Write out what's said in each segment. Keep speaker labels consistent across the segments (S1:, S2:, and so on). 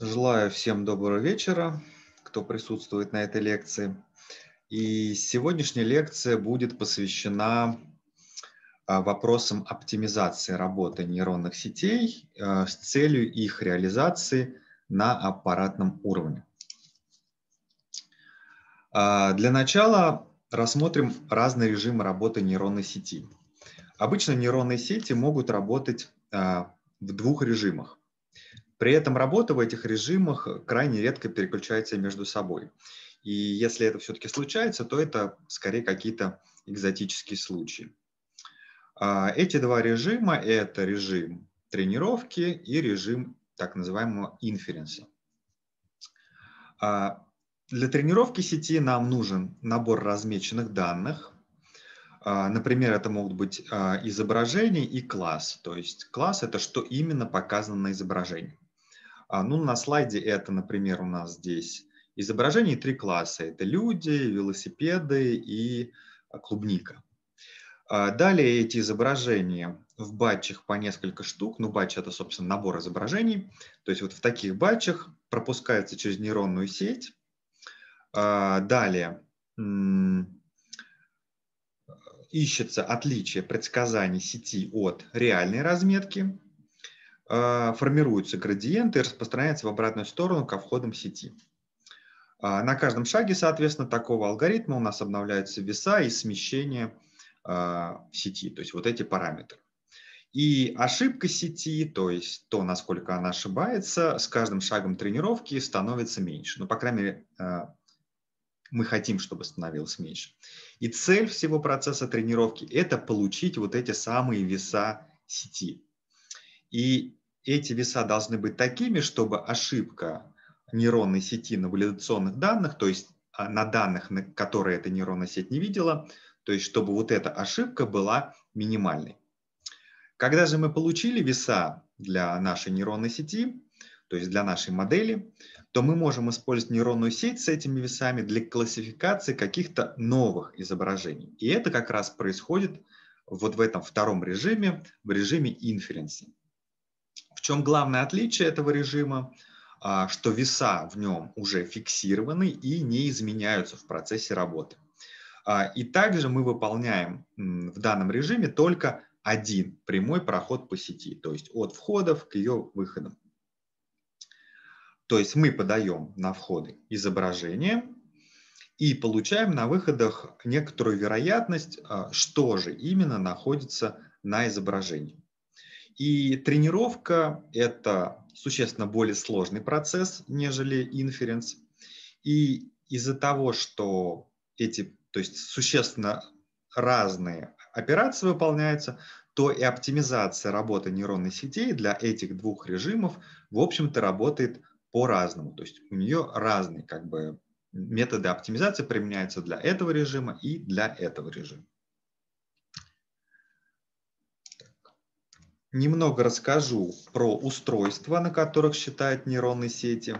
S1: Желаю всем доброго вечера, кто присутствует на этой лекции. И сегодняшняя лекция будет посвящена а, вопросам оптимизации работы нейронных сетей а, с целью их реализации на аппаратном уровне. А, для начала рассмотрим разные режимы работы нейронной сети. Обычно нейронные сети могут работать в двух режимах. При этом работа в этих режимах крайне редко переключается между собой. И если это все-таки случается, то это скорее какие-то экзотические случаи. А, эти два режима – это режим тренировки и режим так называемого инференса. А, для тренировки сети нам нужен набор размеченных данных. А, например, это могут быть изображения и класс. То есть класс – это что именно показано на изображении. А, ну, на слайде это, например, у нас здесь изображений три класса. Это люди, велосипеды и а, клубника. А, далее эти изображения в батчах по несколько штук. Ну, батч – это, собственно, набор изображений. То есть вот в таких батчах пропускается через нейронную сеть. Далее ищется отличие предсказаний сети от реальной разметки. А, формируются градиенты и распространяются в обратную сторону ко входам сети. А, на каждом шаге, соответственно, такого алгоритма у нас обновляются веса и смещение а, в сети, то есть вот эти параметры. И ошибка сети, то есть то, насколько она ошибается, с каждым шагом тренировки становится меньше. Ну, по крайней мере, мы хотим, чтобы становилось меньше. И цель всего процесса тренировки – это получить вот эти самые веса сети. И эти веса должны быть такими, чтобы ошибка нейронной сети на валидационных данных, то есть а, на данных, на которые эта нейронная сеть не видела, то есть чтобы вот эта ошибка была минимальной. Когда же мы получили веса для нашей нейронной сети, то есть для нашей модели, то мы можем использовать нейронную сеть с этими весами для классификации каких-то новых изображений. И это как раз происходит вот в этом втором режиме, в режиме инференции. В чем главное отличие этого режима? А, что веса в нем уже фиксированы и не изменяются в процессе работы. А, и также мы выполняем в данном режиме только один прямой проход по сети, то есть от входов к ее выходам. То есть мы подаем на входы изображение и получаем на выходах некоторую вероятность, а, что же именно находится на изображении. И тренировка – это существенно более сложный процесс, нежели инференс. И из-за того, что эти, то есть существенно разные операции выполняются, то и оптимизация работы нейронной сетей для этих двух режимов, в общем-то, работает по-разному. То есть у нее разные как бы, методы оптимизации применяются для этого режима и для этого режима. немного расскажу про устройства, на которых считают нейронные сети.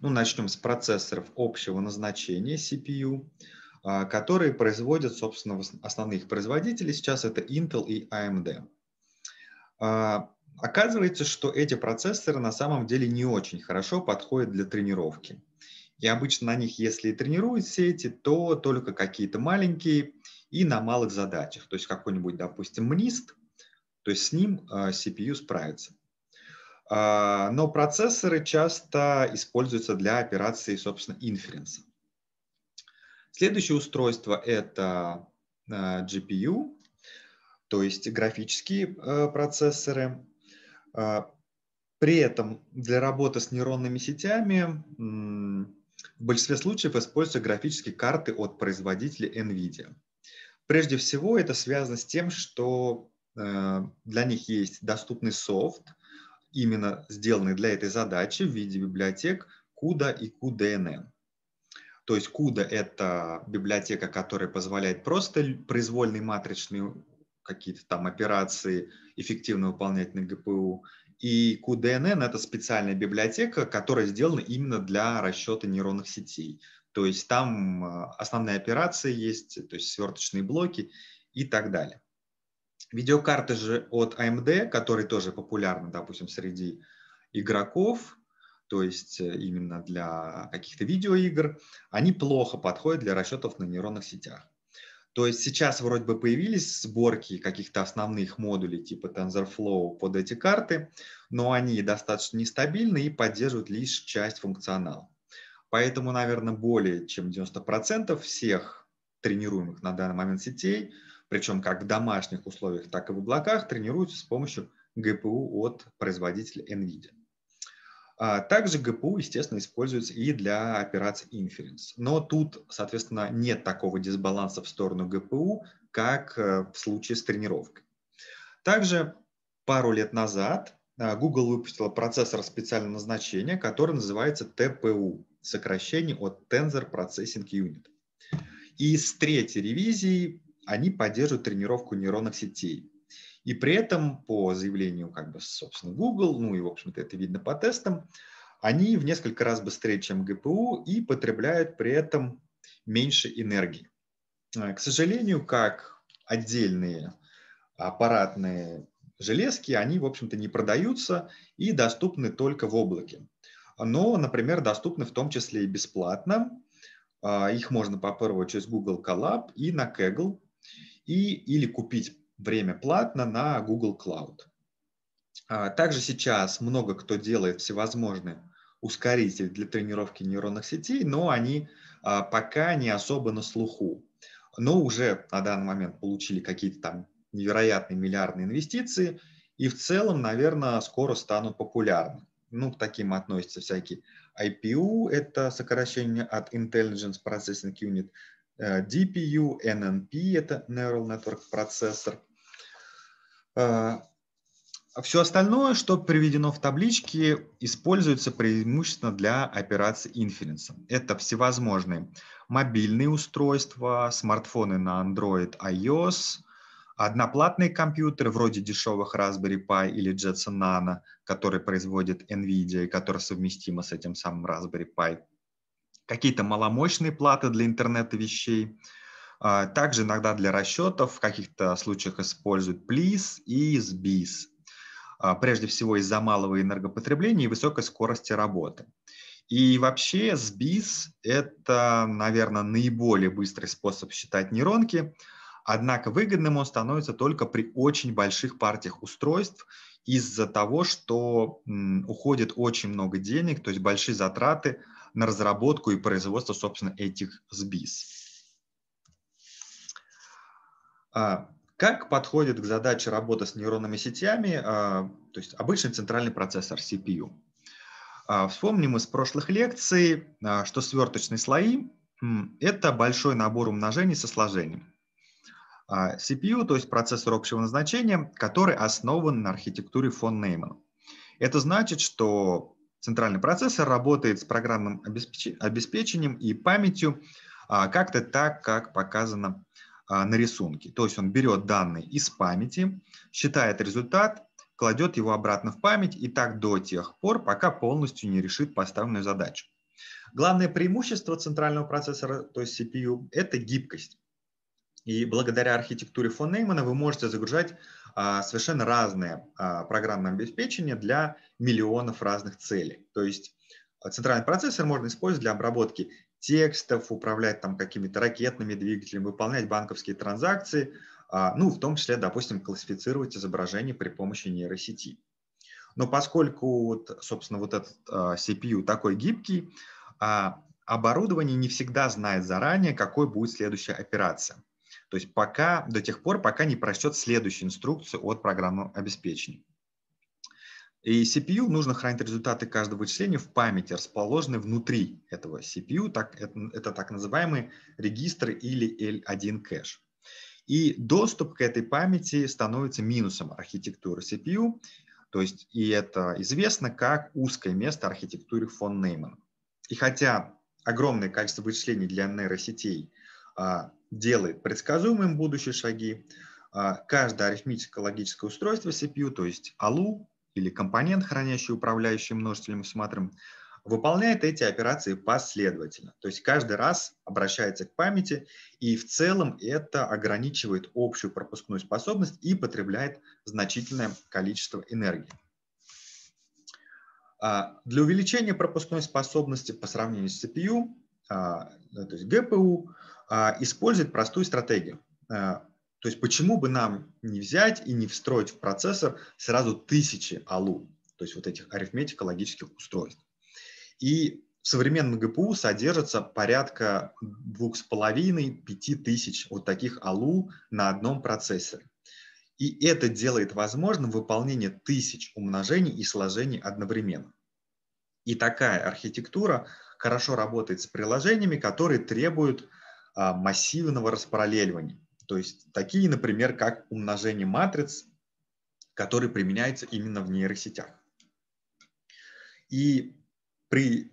S1: Ну, начнем с процессоров общего назначения CPU, а, которые производят, собственно, основные их производители сейчас это Intel и AMD. А, оказывается, что эти процессоры на самом деле не очень хорошо подходят для тренировки. И обычно на них, если и тренируют сети, то только какие-то маленькие и на малых задачах. То есть какой-нибудь, допустим, MNIST. То есть с ним а, CPU справится. А, но процессоры часто используются для операции, собственно, инференса. Следующее устройство – это а, GPU, то есть графические процессоры. При этом для работы с нейронными сетями в большинстве случаев используются графические карты от производителя NVIDIA. Прежде всего это связано с тем, что Э, для них есть доступный софт, именно сделанный для этой задачи в виде библиотек CUDA и CUDNN. То есть CUDA – это библиотека, которая позволяет просто произвольные матричные какие-то там операции эффективно выполнять на ГПУ. И QDNN – это специальная библиотека, которая сделана именно для расчета нейронных сетей. То есть там э, основные операции есть, то есть сверточные блоки и так далее. Видеокарты же от AMD, а которые тоже популярны, допустим, среди игроков, то есть э, именно для каких-то видеоигр, они плохо подходят для расчетов на нейронных сетях. То есть сейчас вроде бы появились сборки каких-то основных модулей типа TensorFlow под эти карты, но они достаточно нестабильны и поддерживают лишь часть функционала. Поэтому, наверное, более чем 90% всех тренируемых на данный момент сетей – причем как в домашних условиях, так и в облаках, тренируются с помощью ГПУ от производителя NVIDIA. А, также ГПУ, естественно, используется и для операций inference. Но тут, соответственно, нет такого дисбаланса в сторону ГПУ, как э, в случае с тренировкой. Также пару лет назад э, Google выпустила процессор специального назначения, который называется TPU, сокращение от Tensor Processing Unit. И с третьей ревизией они поддерживают тренировку нейронных сетей. И при этом, по заявлению, как бы, собственно, Google, ну и, в общем-то, это видно по тестам, они в несколько раз быстрее, чем ГПУ, и потребляют при этом меньше энергии. А, к сожалению, как отдельные аппаратные железки, они, в общем-то, не продаются и доступны только в облаке. Но, например, доступны в том числе и бесплатно. А, их можно попробовать через Google Collab и на Kaggle и, или купить время платно на Google Cloud. А, также сейчас много кто делает всевозможные ускорители для тренировки нейронных сетей, но они а, пока не особо на слуху. Но уже на данный момент получили какие-то там невероятные миллиардные инвестиции и в целом, наверное, скоро станут популярны. Ну, к таким относятся всякие IPU, это сокращение от Intelligence Processing Unit, Э, DPU, NNP – это Neural Network процессор. Э, Все остальное, что приведено в табличке, используется преимущественно для операций инференса. Это всевозможные мобильные устройства, смартфоны на Android, iOS, одноплатные компьютеры вроде дешевых Raspberry Pi или Jetson Nano, которые производит NVIDIA и которые совместимы с этим самым Raspberry Pi – какие-то маломощные платы для интернета вещей. А, также иногда для расчетов в каких-то случаях используют плиз и сбиз. А, прежде всего из-за малого энергопотребления и высокой скорости работы. И вообще сбиз это, наверное, наиболее быстрый способ считать нейронки, однако выгодным он становится только при очень больших партиях устройств из-за того, что уходит очень много денег, то есть большие затраты на разработку и производство, собственно, этих СБИС. А, как подходит к задаче работы с нейронными сетями, а, то есть обычный центральный процессор CPU? А, вспомним из прошлых лекций, что сверточные слои – это большой набор умножений со сложением. CPU, то есть процессор общего назначения, который основан на архитектуре фон Неймана. Это значит, что центральный процессор работает с программным обеспечением и памятью а, как-то так, как показано а, на рисунке. То есть он берет данные из памяти, считает результат, кладет его обратно в память и так до тех пор, пока полностью не решит поставленную задачу. Главное преимущество центрального процессора, то есть CPU, это гибкость. И благодаря архитектуре фон Неймана вы можете загружать а, совершенно разное а, программное обеспечение для миллионов разных целей. То есть а, центральный процессор можно использовать для обработки текстов, управлять там какими-то ракетными двигателями, выполнять банковские транзакции, ну, в том числе, допустим, классифицировать изображение при помощи нейросети. Но поскольку, вот, собственно, вот этот CPU такой гибкий, оборудование не всегда знает заранее, какой будет следующая операция. То есть пока, до тех пор, пока не прочтет следующую инструкцию от программного обеспечения. И CPU нужно хранить результаты каждого вычисления в памяти, расположенной внутри этого CPU. Так, это, это так называемые регистры или L1 кэш. И доступ к этой памяти становится минусом архитектуры CPU. То есть и это известно как узкое место архитектуры фон Неймана. И хотя огромное количество вычислений для нейросетей – а, делает предсказуемым будущие шаги. А, каждое арифметическое логическое устройство CPU, то есть ALU или компонент, хранящий управляющий множителем и смотрим, выполняет эти операции последовательно. То есть каждый раз обращается к памяти, и в целом это ограничивает общую пропускную способность и потребляет значительное количество энергии. А, для увеличения пропускной способности по сравнению с CPU а, то есть ГПУ, а, использует простую стратегию. А, то есть почему бы нам не взять и не встроить в процессор сразу тысячи АЛУ, то есть вот этих арифметико-логических устройств. И в современном ГПУ содержится порядка 2,5-5 тысяч вот таких АЛУ на одном процессоре. И это делает возможным выполнение тысяч умножений и сложений одновременно. И такая архитектура хорошо работает с приложениями, которые требуют а, массивного распараллеливания. То есть такие, например, как умножение матриц, которые применяются именно в нейросетях. И при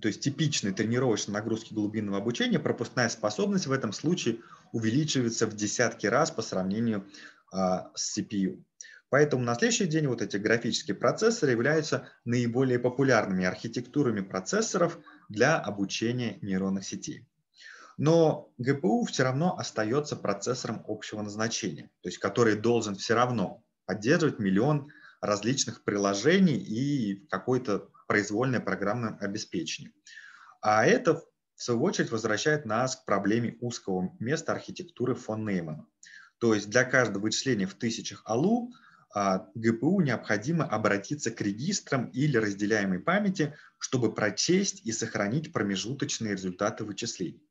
S1: то есть типичной тренировочной нагрузке глубинного обучения пропускная способность в этом случае увеличивается в десятки раз по сравнению а, с CPU. Поэтому на следующий день вот эти графические процессоры являются наиболее популярными архитектурами процессоров для обучения нейронных сетей. Но ГПУ все равно остается процессором общего назначения, то есть который должен все равно поддерживать миллион различных приложений и какое-то произвольное программное обеспечение. А это, в свою очередь, возвращает нас к проблеме узкого места архитектуры фон Неймана. То есть для каждого вычисления в тысячах АЛУ а, ГПУ необходимо обратиться к регистрам или разделяемой памяти, чтобы прочесть и сохранить промежуточные результаты вычислений.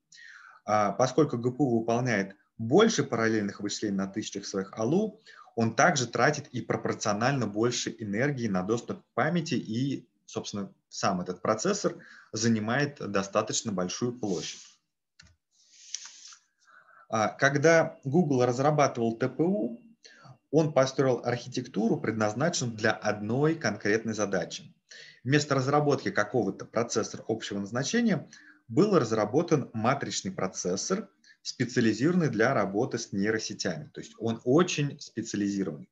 S1: А, поскольку ГПУ выполняет больше параллельных вычислений на тысячах своих АЛУ, он также тратит и пропорционально больше энергии на доступ к памяти, и, собственно, сам этот процессор занимает достаточно большую площадь. А, когда Google разрабатывал ТПУ, он построил архитектуру, предназначенную для одной конкретной задачи. Вместо разработки какого-то процессора общего назначения был разработан матричный процессор, специализированный для работы с нейросетями. То есть он очень специализированный.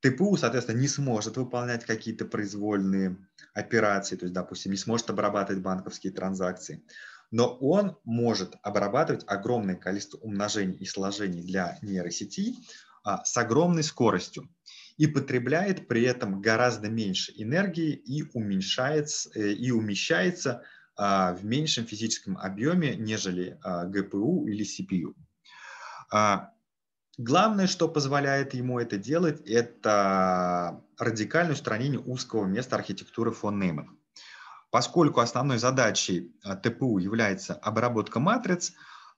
S1: ТПУ, соответственно, не сможет выполнять какие-то произвольные операции, то есть, допустим, не сможет обрабатывать банковские транзакции, но он может обрабатывать огромное количество умножений и сложений для нейросети, а, с огромной скоростью и потребляет при этом гораздо меньше энергии и, уменьшается, э, и умещается а, в меньшем физическом объеме, нежели а, ГПУ или CPU. Главное, что позволяет ему это делать, это радикальное устранение узкого места архитектуры фон Неймана. Поскольку основной задачей ТПУ является обработка матриц,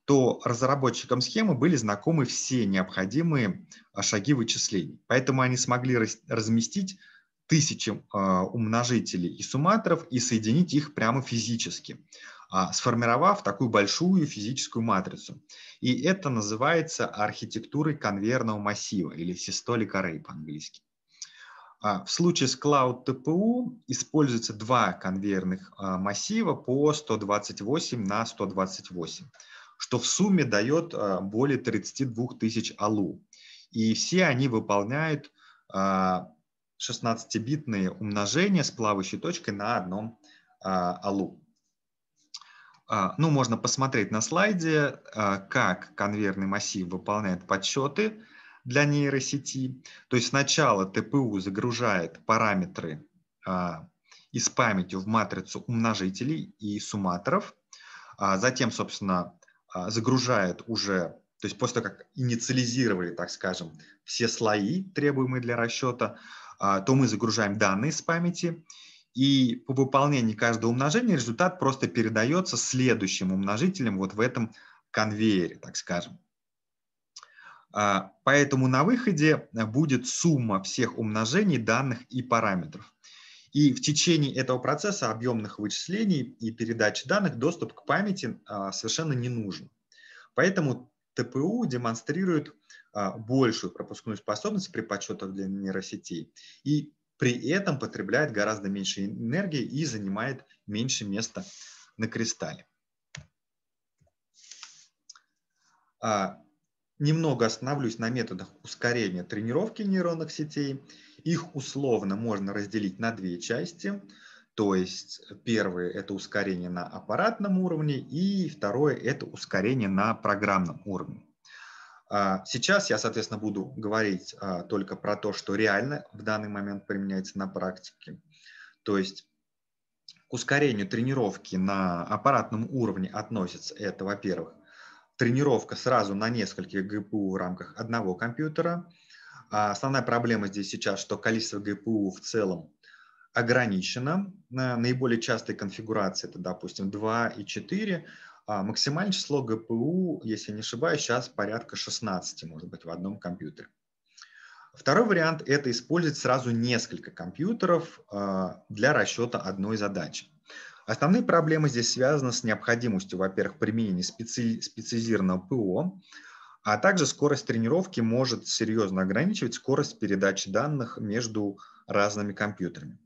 S1: то разработчикам схемы были знакомы все необходимые а, шаги вычислений. Поэтому они смогли разместить тысячи а, умножителей и сумматоров и соединить их прямо физически, а, сформировав такую большую физическую матрицу. И это называется архитектурой конвейерного массива или systolic array по-английски. В случае с Cloud TPU используется два конвейерных массива по 128 на 128 что в сумме дает а, более 32 тысяч алу. И все они выполняют 16-битные а, умножения с плавающей точкой на одном а, алу. Ну, можно посмотреть на слайде, как конвейерный массив выполняет подсчеты для нейросети. То есть сначала ТПУ загружает параметры из памяти в матрицу умножителей и сумматоров. Затем, собственно, а, загружает уже, то есть после того, как инициализировали, так скажем, все слои, требуемые для расчета, а, то мы загружаем данные с памяти, и по выполнении каждого умножения результат просто передается следующим умножителем вот в этом конвейере, так скажем. А, поэтому на выходе будет сумма всех умножений данных и параметров. И в течение этого процесса объемных вычислений и передачи данных доступ к памяти а, совершенно не нужен. Поэтому ТПУ демонстрирует а, большую пропускную способность при подсчетах для нейросетей и при этом потребляет гораздо меньше энергии и занимает меньше места на кристалле. А, немного остановлюсь на методах ускорения тренировки нейронных сетей – их условно можно разделить на две части. То есть первое – это ускорение на аппаратном уровне, и второе – это ускорение на программном уровне. А, сейчас я, соответственно, буду говорить а, только про то, что реально в данный момент применяется на практике. То есть к ускорению тренировки на аппаратном уровне относится это, во-первых, тренировка сразу на нескольких ГПУ в рамках одного компьютера – а основная проблема здесь сейчас, что количество ГПУ в целом ограничено. Наиболее частые конфигурации это, допустим, 2 и 4. А максимальное число ГПУ, если не ошибаюсь, сейчас порядка 16, может быть, в одном компьютере. Второй вариант – это использовать сразу несколько компьютеров а, для расчета одной задачи. Основные проблемы здесь связаны с необходимостью, во-первых, применения специализированного ПО, а также скорость тренировки может серьезно ограничивать скорость передачи данных между разными компьютерами.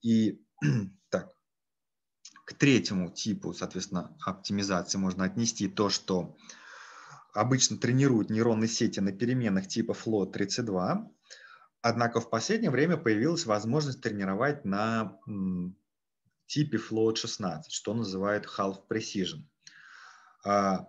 S1: И так, к третьему типу, соответственно, оптимизации можно отнести то, что обычно тренируют нейронные сети на переменных типа Float32, однако в последнее время появилась возможность тренировать на типе Float16, что называют Half Precision. А,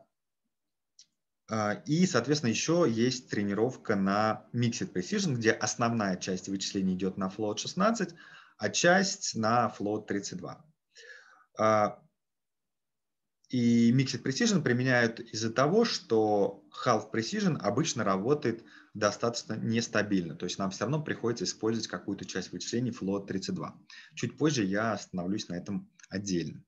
S1: а, и, соответственно, еще есть тренировка на Mixed Precision, где основная часть вычислений идет на float 16, а часть на float 32. А, и Mixed Precision применяют из-за того, что Half Precision обычно работает достаточно нестабильно. То есть нам все равно приходится использовать какую-то часть вычислений float 32. Чуть позже я остановлюсь на этом отдельно.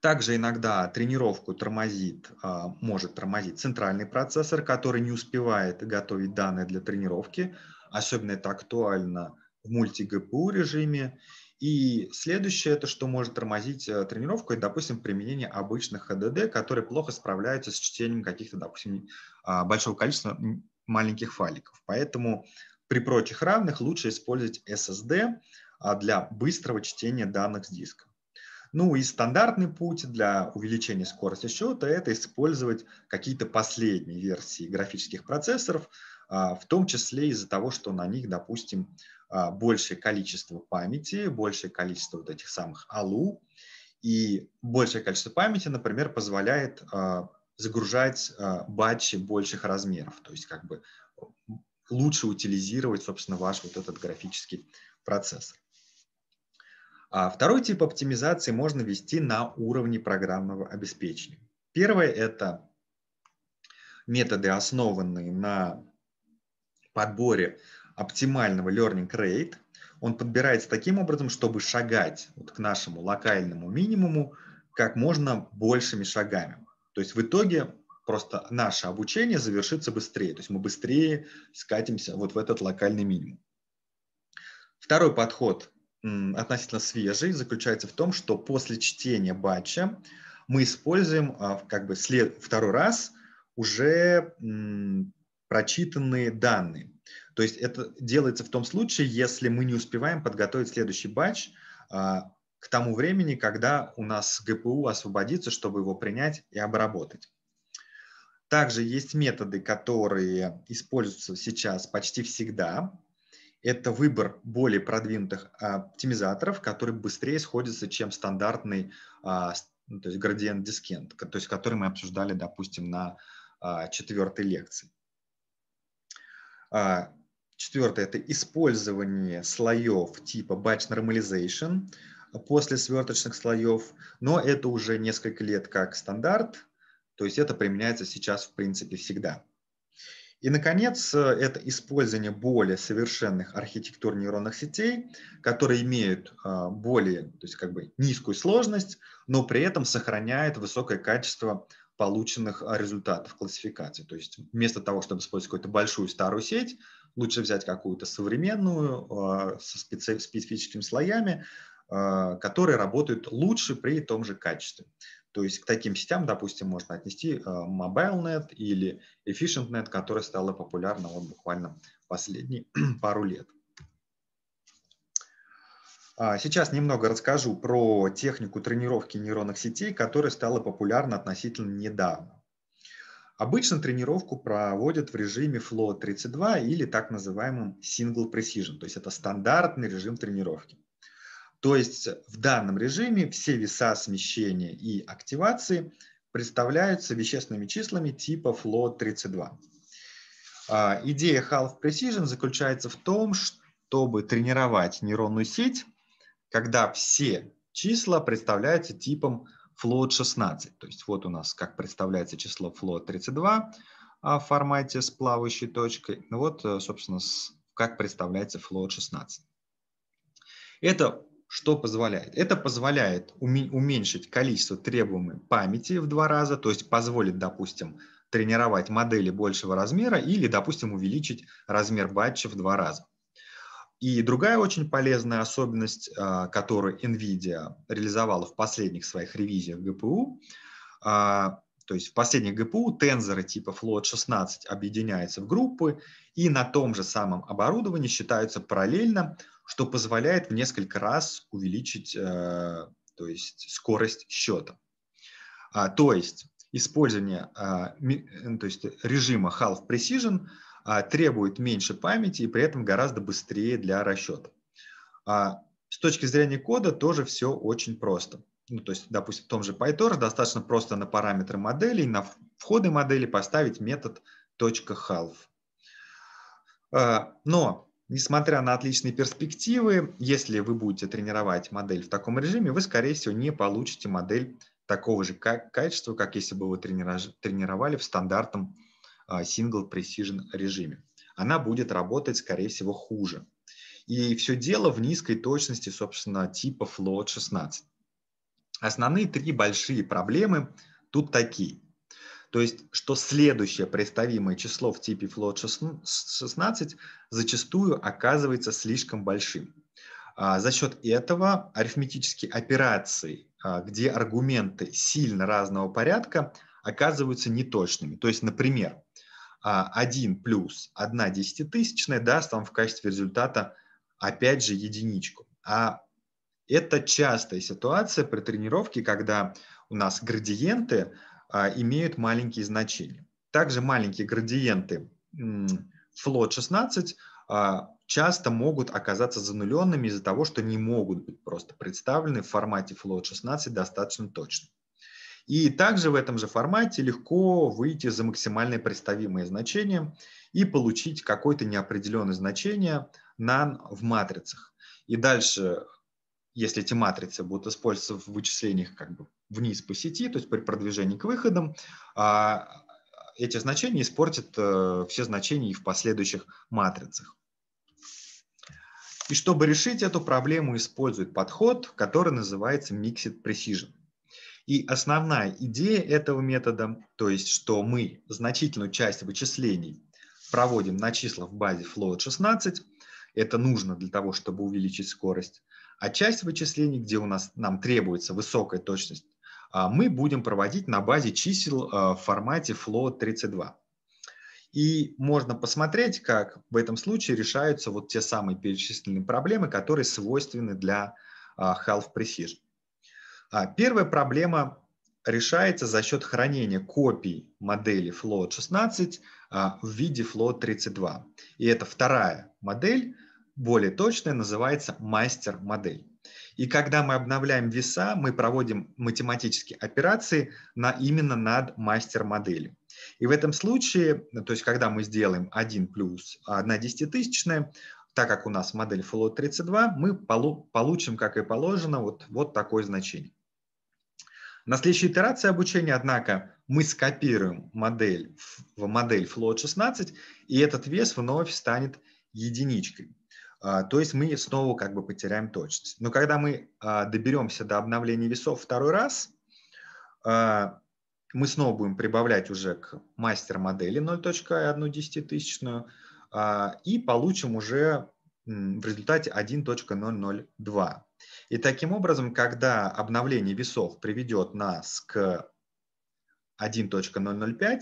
S1: Также иногда тренировку тормозит, а, может тормозить центральный процессор, который не успевает готовить данные для тренировки. Особенно это актуально в мульти-ГПУ режиме. И следующее, это что может тормозить э, тренировку, это, допустим, применение обычных HDD, которые плохо справляются с чтением каких-то, допустим, а, большого количества маленьких файликов. Поэтому при прочих равных лучше использовать SSD а, для быстрого чтения данных с диска. Ну и стандартный путь для увеличения скорости счета – это использовать какие-то последние версии графических процессоров, а, в том числе из-за того, что на них, допустим, а, большее количество памяти, большее количество вот этих самых ALU и большее количество памяти, например, позволяет а, загружать батчи больших размеров, то есть как бы лучше утилизировать, собственно, ваш вот этот графический процессор. А второй тип оптимизации можно вести на уровне программного обеспечения. Первое – это методы, основанные на подборе оптимального learning rate. Он подбирается таким образом, чтобы шагать вот к нашему локальному минимуму как можно большими шагами. То есть в итоге просто наше обучение завершится быстрее. То есть мы быстрее скатимся вот в этот локальный минимум. Второй подход относительно свежий, заключается в том, что после чтения батча мы используем а, как бы след, второй раз уже прочитанные данные. То есть это делается в том случае, если мы не успеваем подготовить следующий батч а, к тому времени, когда у нас ГПУ освободится, чтобы его принять и обработать. Также есть методы, которые используются сейчас почти всегда это выбор более продвинутых а, оптимизаторов, которые быстрее сходятся, чем стандартный а, ну, то есть градиент дискент, то есть который мы обсуждали, допустим, на а, четвертой лекции. Четвертое – это использование слоев типа batch normalization после сверточных слоев, но это уже несколько лет как стандарт, то есть это применяется сейчас в принципе всегда. И, наконец, э, это использование более совершенных архитектур нейронных сетей, которые имеют а, более, то есть как бы низкую сложность, но при этом сохраняют высокое качество полученных а, результатов классификации. То есть вместо того, чтобы использовать какую-то большую старую сеть, лучше взять какую-то современную а, со специфическими слоями, которые работают лучше при том же качестве. То есть к таким сетям, допустим, можно отнести э, MobileNet или EfficientNet, которая стала популярна вот буквально последние пару лет. А, сейчас немного расскажу про технику тренировки нейронных сетей, которая стала популярна относительно недавно. Обычно тренировку проводят в режиме Flow 32 или так называемом Single Precision, то есть это стандартный режим тренировки. То есть в данном режиме все веса смещения и активации представляются вещественными числами типа float32. А, идея Half Precision заключается в том, чтобы тренировать нейронную сеть, когда все числа представляются типом float16. То есть вот у нас как представляется число float32 а, в формате с плавающей точкой. Ну вот, э, собственно, как представляется float16. Это что позволяет? Это позволяет уменьшить количество требуемой памяти в два раза, то есть позволит, допустим, тренировать модели большего размера или, допустим, увеличить размер батча в два раза. И другая очень полезная особенность, а, которую NVIDIA реализовала в последних своих ревизиях GPU, а, то есть в последних GPU тензоры типа Float 16 объединяются в группы и на том же самом оборудовании считаются параллельно что позволяет в несколько раз увеличить э, то есть скорость счета. А, то есть использование а, то есть режима Half Precision а, требует меньше памяти и при этом гораздо быстрее для расчета. С точки зрения кода тоже все очень просто. Ну, то есть, допустим, в том же PyTorch достаточно просто на параметры модели и на входы модели поставить метод .half. Но несмотря на отличные перспективы, если вы будете тренировать модель в таком режиме, вы, скорее всего, не получите модель такого же качества, как если бы вы тренировали в стандартном а, Single Precision режиме. Она будет работать, скорее всего, хуже. И все дело в низкой точности, собственно, типа Float 16. Основные три большие проблемы тут такие. То есть, что следующее представимое число в типе float 16 зачастую оказывается слишком большим. А, за счет этого арифметические операции, а, где аргументы сильно разного порядка, оказываются неточными. То есть, например, 1 а, плюс 1 десятитысячная даст вам в качестве результата опять же единичку. А это частая ситуация при тренировке, когда у нас градиенты а, имеют маленькие значения. Также маленькие градиенты float 16 а, часто могут оказаться зануленными из-за того, что не могут быть просто представлены в формате float 16 достаточно точно. И также в этом же формате легко выйти за максимальное представимые значения и получить какое-то неопределенное значение nan в матрицах. И дальше, если эти матрицы будут использоваться в вычислениях как бы вниз по сети, то есть при продвижении к выходам, а, эти значения испортят э, все значения и в последующих матрицах. И чтобы решить эту проблему, используют подход, который называется Mixed Precision. И основная идея этого метода, то есть что мы значительную часть вычислений проводим на числа в базе float 16, это нужно для того, чтобы увеличить скорость, а часть вычислений, где у нас нам требуется высокая точность а, мы будем проводить на базе чисел а, в формате Float32. И можно посмотреть, как в этом случае решаются вот те самые перечисленные проблемы, которые свойственны для а, Half Precision. Первая проблема решается за счет хранения копий модели Float 16 в виде Float 32. И это вторая модель, более точная, называется мастер-модель. И когда мы обновляем веса, мы проводим математические операции на, именно над мастер-моделью. И в этом случае, то есть когда мы сделаем 1 плюс 1 десятитысячная, так как у нас модель float 32, мы получим, как и положено, вот, вот такое значение. На следующей итерации обучения, однако, мы скопируем модель в модель float 16, и этот вес вновь станет единичкой. А, то есть мы снова как бы потеряем точность. Но когда мы а, доберемся до обновления весов второй раз, а, мы снова будем прибавлять уже к мастер-модели 0.1 десятитысячную и получим уже в результате 1.002. И таким образом, когда обновление весов приведет нас к 1.005,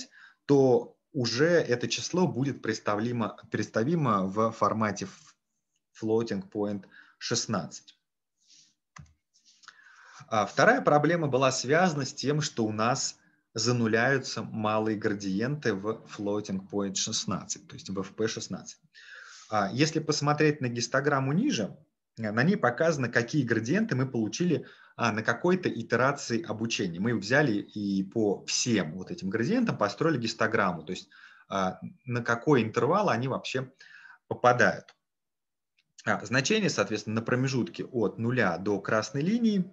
S1: то уже это число будет представимо, представимо в формате Floating Point 16. А вторая проблема была связана с тем, что у нас зануляются малые градиенты в floating point 16, то есть в FP16. А если посмотреть на гистограмму ниже, на ней показано, какие градиенты мы получили а, на какой-то итерации обучения. Мы взяли и по всем вот этим градиентам построили гистограмму, то есть на какой интервал они вообще попадают. А, значения, соответственно, на промежутке от нуля до красной линии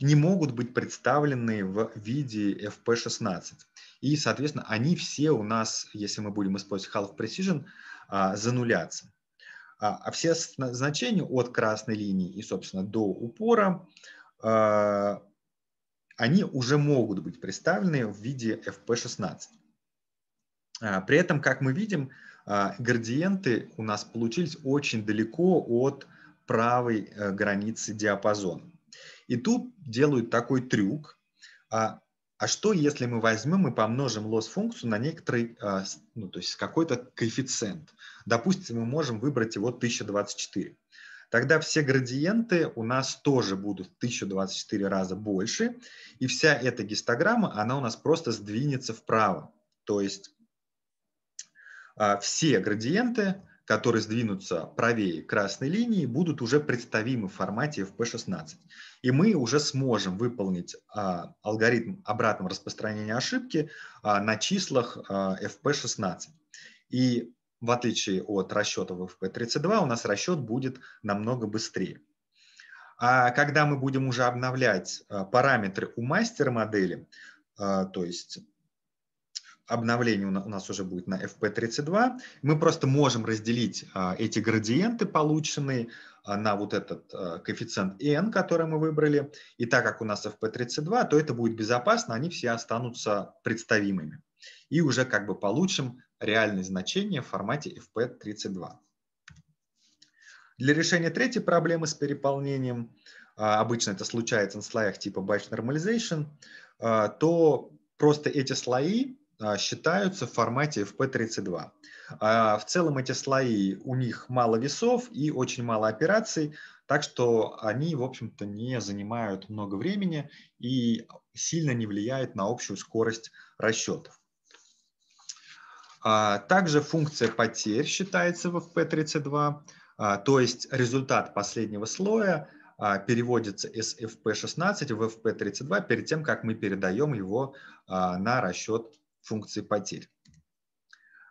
S1: не могут быть представлены в виде FP16. И, соответственно, они все у нас, если мы будем использовать Half Precision, а, занулятся. А, а все значения от красной линии и, собственно, до упора, они уже могут быть представлены в виде FP16. При этом, как мы видим, а, градиенты у нас получились очень далеко от правой э, границы диапазона. И тут делают такой трюк. А, а что, если мы возьмем и помножим лосс-функцию на некоторый, а, ну, то есть какой-то коэффициент? Допустим, мы можем выбрать его 1024. Тогда все градиенты у нас тоже будут 1024 раза больше, и вся эта гистограмма, она у нас просто сдвинется вправо. То есть а, все градиенты, которые сдвинутся правее красной линии, будут уже представимы в формате FP16. И мы уже сможем выполнить а, алгоритм обратного распространения ошибки а, на числах FP16. И в отличие от расчета в FP32, у нас расчет будет намного быстрее. А когда мы будем уже обновлять параметры у мастер модели, то есть обновление у нас уже будет на FP32. Мы просто можем разделить а, эти градиенты, полученные а, на вот этот а, коэффициент n, который мы выбрали. И так как у нас FP32, то это будет безопасно, они все останутся представимыми. И уже как бы получим реальные значения в формате FP32. Для решения третьей проблемы с переполнением, обычно это случается на слоях типа batch normalization, то просто эти слои а, считаются в формате FP32. А, в целом эти слои, у них мало весов и очень мало операций, так что они, в общем-то, не занимают много времени и сильно не влияют на общую скорость расчетов. А, также функция потерь считается в FP32, то есть результат последнего слоя переводится из FP16 в FP32 перед тем, как мы передаем его на расчет функции потерь.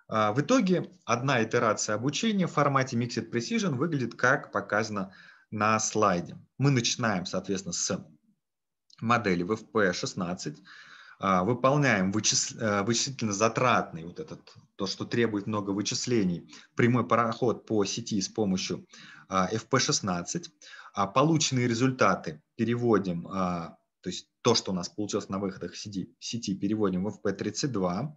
S1: А, в итоге одна итерация обучения в формате Mixed Precision выглядит как показано на слайде. Мы начинаем, соответственно, с модели в FP16, а, выполняем э, вычислительно затратный, вот этот, то, что требует много вычислений, прямой пароход по сети с помощью а, FP16, полученные результаты переводим, то есть то, что у нас получилось на выходах сети, сети переводим в FP32.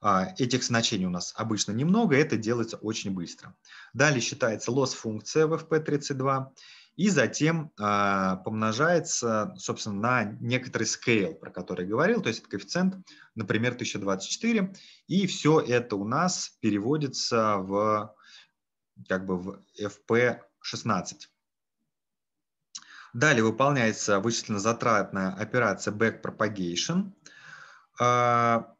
S1: А, этих значений у нас обычно немного, это делается очень быстро. Далее считается лосс-функция в FP32 и затем э, помножается, собственно, на некоторый scale, про который я говорил, то есть это коэффициент, например, 1024, и все это у нас переводится в, как бы в FP16. Далее выполняется вычисленно-затратная операция backpropagation, а,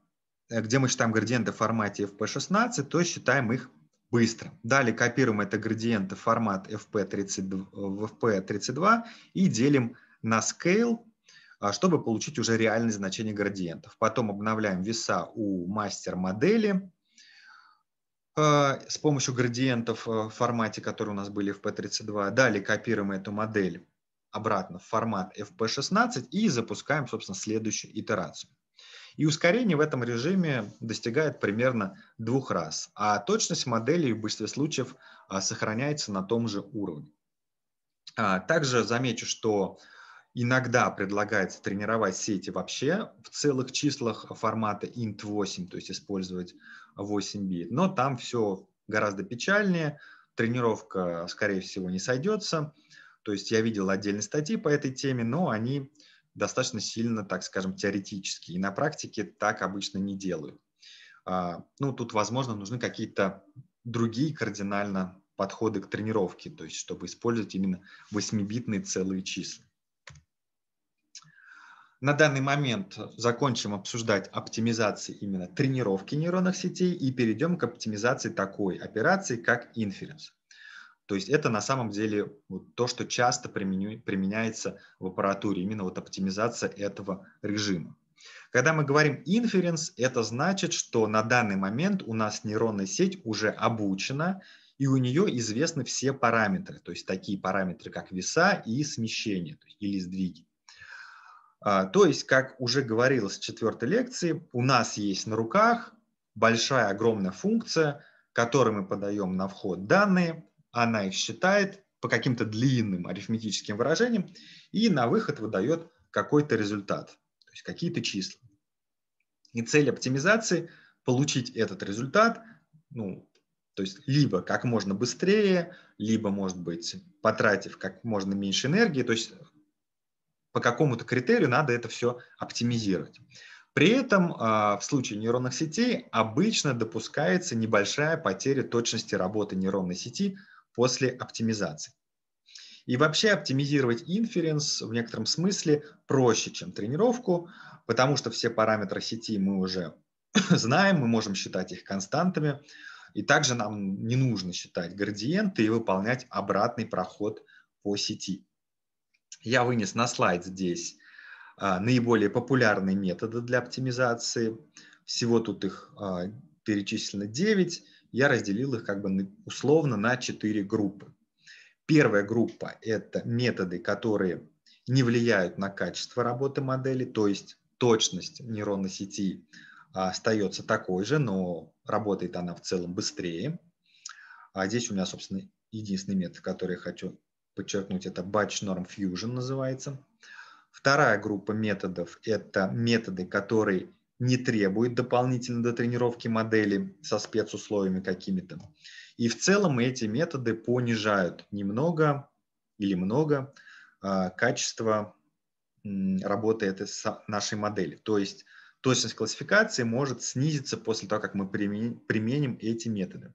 S1: где мы считаем градиенты в формате FP16, то считаем их быстро. Далее копируем это градиенты в формат FP32, в FP32 и делим на scale, а, чтобы получить уже реальные значения градиентов. Потом обновляем веса у мастер модели а, с помощью градиентов э, в формате, которые у нас были в P32. Далее копируем эту модель обратно в формат FP16 и запускаем, собственно, следующую итерацию. И ускорение в этом режиме достигает примерно двух раз, а точность моделей в большинстве случаев а, сохраняется на том же уровне. А, также замечу, что иногда предлагается тренировать сети вообще в целых числах формата int8, то есть использовать 8 бит, но там все гораздо печальнее, тренировка, скорее всего, не сойдется, то есть я видел отдельные статьи по этой теме, но они достаточно сильно, так скажем, теоретические И на практике так обычно не делают. А, ну, тут, возможно, нужны какие-то другие кардинально подходы к тренировке, то есть чтобы использовать именно восьмибитные целые числа. На данный момент закончим обсуждать оптимизации именно тренировки нейронных сетей и перейдем к оптимизации такой операции, как инференс. То есть это на самом деле то, что часто применю, применяется в аппаратуре, именно вот оптимизация этого режима. Когда мы говорим inference, это значит, что на данный момент у нас нейронная сеть уже обучена, и у нее известны все параметры, то есть такие параметры, как веса и смещение или сдвиги. А, то есть, как уже говорилось в четвертой лекции, у нас есть на руках большая огромная функция, которой мы подаем на вход данные – она их считает по каким-то длинным арифметическим выражениям и на выход выдает какой-то результат, то есть какие-то числа. И цель оптимизации – получить этот результат, ну, то есть либо как можно быстрее, либо, может быть, потратив как можно меньше энергии, то есть по какому-то критерию надо это все оптимизировать. При этом а, в случае нейронных сетей обычно допускается небольшая потеря точности работы нейронной сети – после оптимизации. И вообще оптимизировать инференс в некотором смысле проще, чем тренировку, потому что все параметры сети мы уже знаем, мы можем считать их константами, и также нам не нужно считать градиенты и выполнять обратный проход по сети. Я вынес на слайд здесь а, наиболее популярные методы для оптимизации. Всего тут их а, перечислено 9 я разделил их как бы условно на четыре группы. Первая группа – это методы, которые не влияют на качество работы модели, то есть точность нейронной сети а, остается такой же, но работает она в целом быстрее. А здесь у меня, собственно, единственный метод, который я хочу подчеркнуть, это Batch Norm Fusion называется. Вторая группа методов – это методы, которые не требует дополнительно до тренировки модели со спецусловиями какими-то. И в целом эти методы понижают немного или много а, качество работы этой нашей модели. То есть точность классификации может снизиться после того, как мы применим эти методы.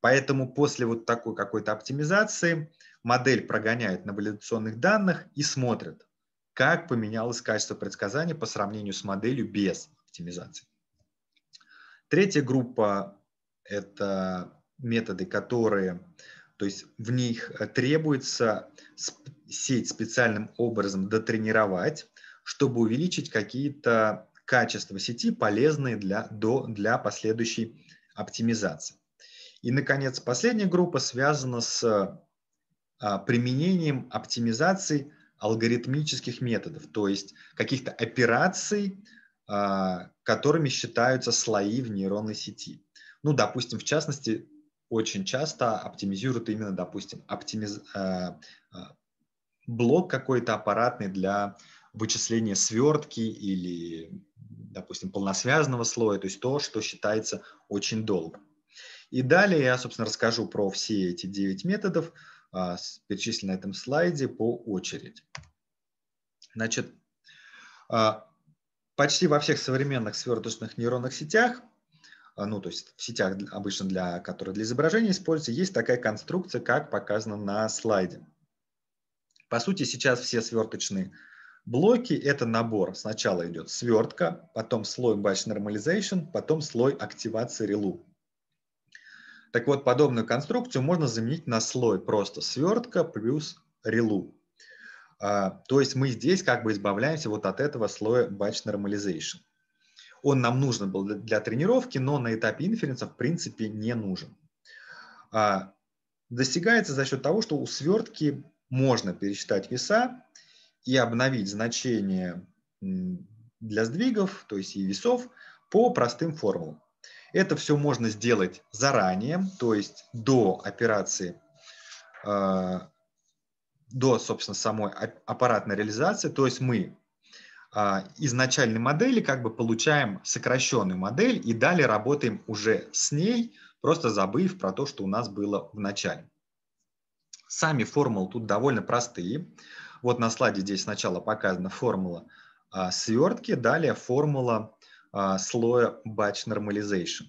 S1: Поэтому после вот такой какой-то оптимизации модель прогоняет на валидационных данных и смотрит, как поменялось качество предсказания по сравнению с моделью без оптимизации. Третья группа – это методы, которые, то есть в них э, требуется сеть специальным образом дотренировать, чтобы увеличить какие-то качества сети, полезные для, до, для последующей оптимизации. И, наконец, последняя группа связана с а, применением оптимизации алгоритмических методов, то есть каких-то операций, а, которыми считаются слои в нейронной сети. Ну, допустим, в частности, очень часто оптимизируют именно, допустим, оптимиз... А, а, блок какой-то аппаратный для вычисления свертки или, допустим, полносвязанного слоя, то есть то, что считается очень долго. И далее я, собственно, расскажу про все эти 9 методов, а, перечислены на этом слайде по очереди. Значит, а, почти во всех современных сверточных нейронных сетях, а, ну то есть в сетях обычно для которых для изображения используются, есть такая конструкция, как показано на слайде. По сути, сейчас все сверточные блоки – это набор. Сначала идет свертка, потом слой batch normalization, потом слой активации ReLU. Так вот, подобную конструкцию можно заменить на слой просто свертка плюс релу. А, то есть мы здесь как бы избавляемся вот от этого слоя batch normalization. Он нам нужен был для тренировки, но на этапе инференса в принципе не нужен. А, достигается за счет того, что у свертки можно пересчитать веса и обновить значение для сдвигов, то есть и весов, по простым формулам. Это все можно сделать заранее, то есть до операции, э, до, собственно, самой аппаратной реализации. То есть мы э, из начальной модели как бы получаем сокращенную модель и далее работаем уже с ней, просто забыв про то, что у нас было в начале. Сами формулы тут довольно простые. Вот на слайде здесь сначала показана формула э, свертки, далее формула а, слоя batch normalization.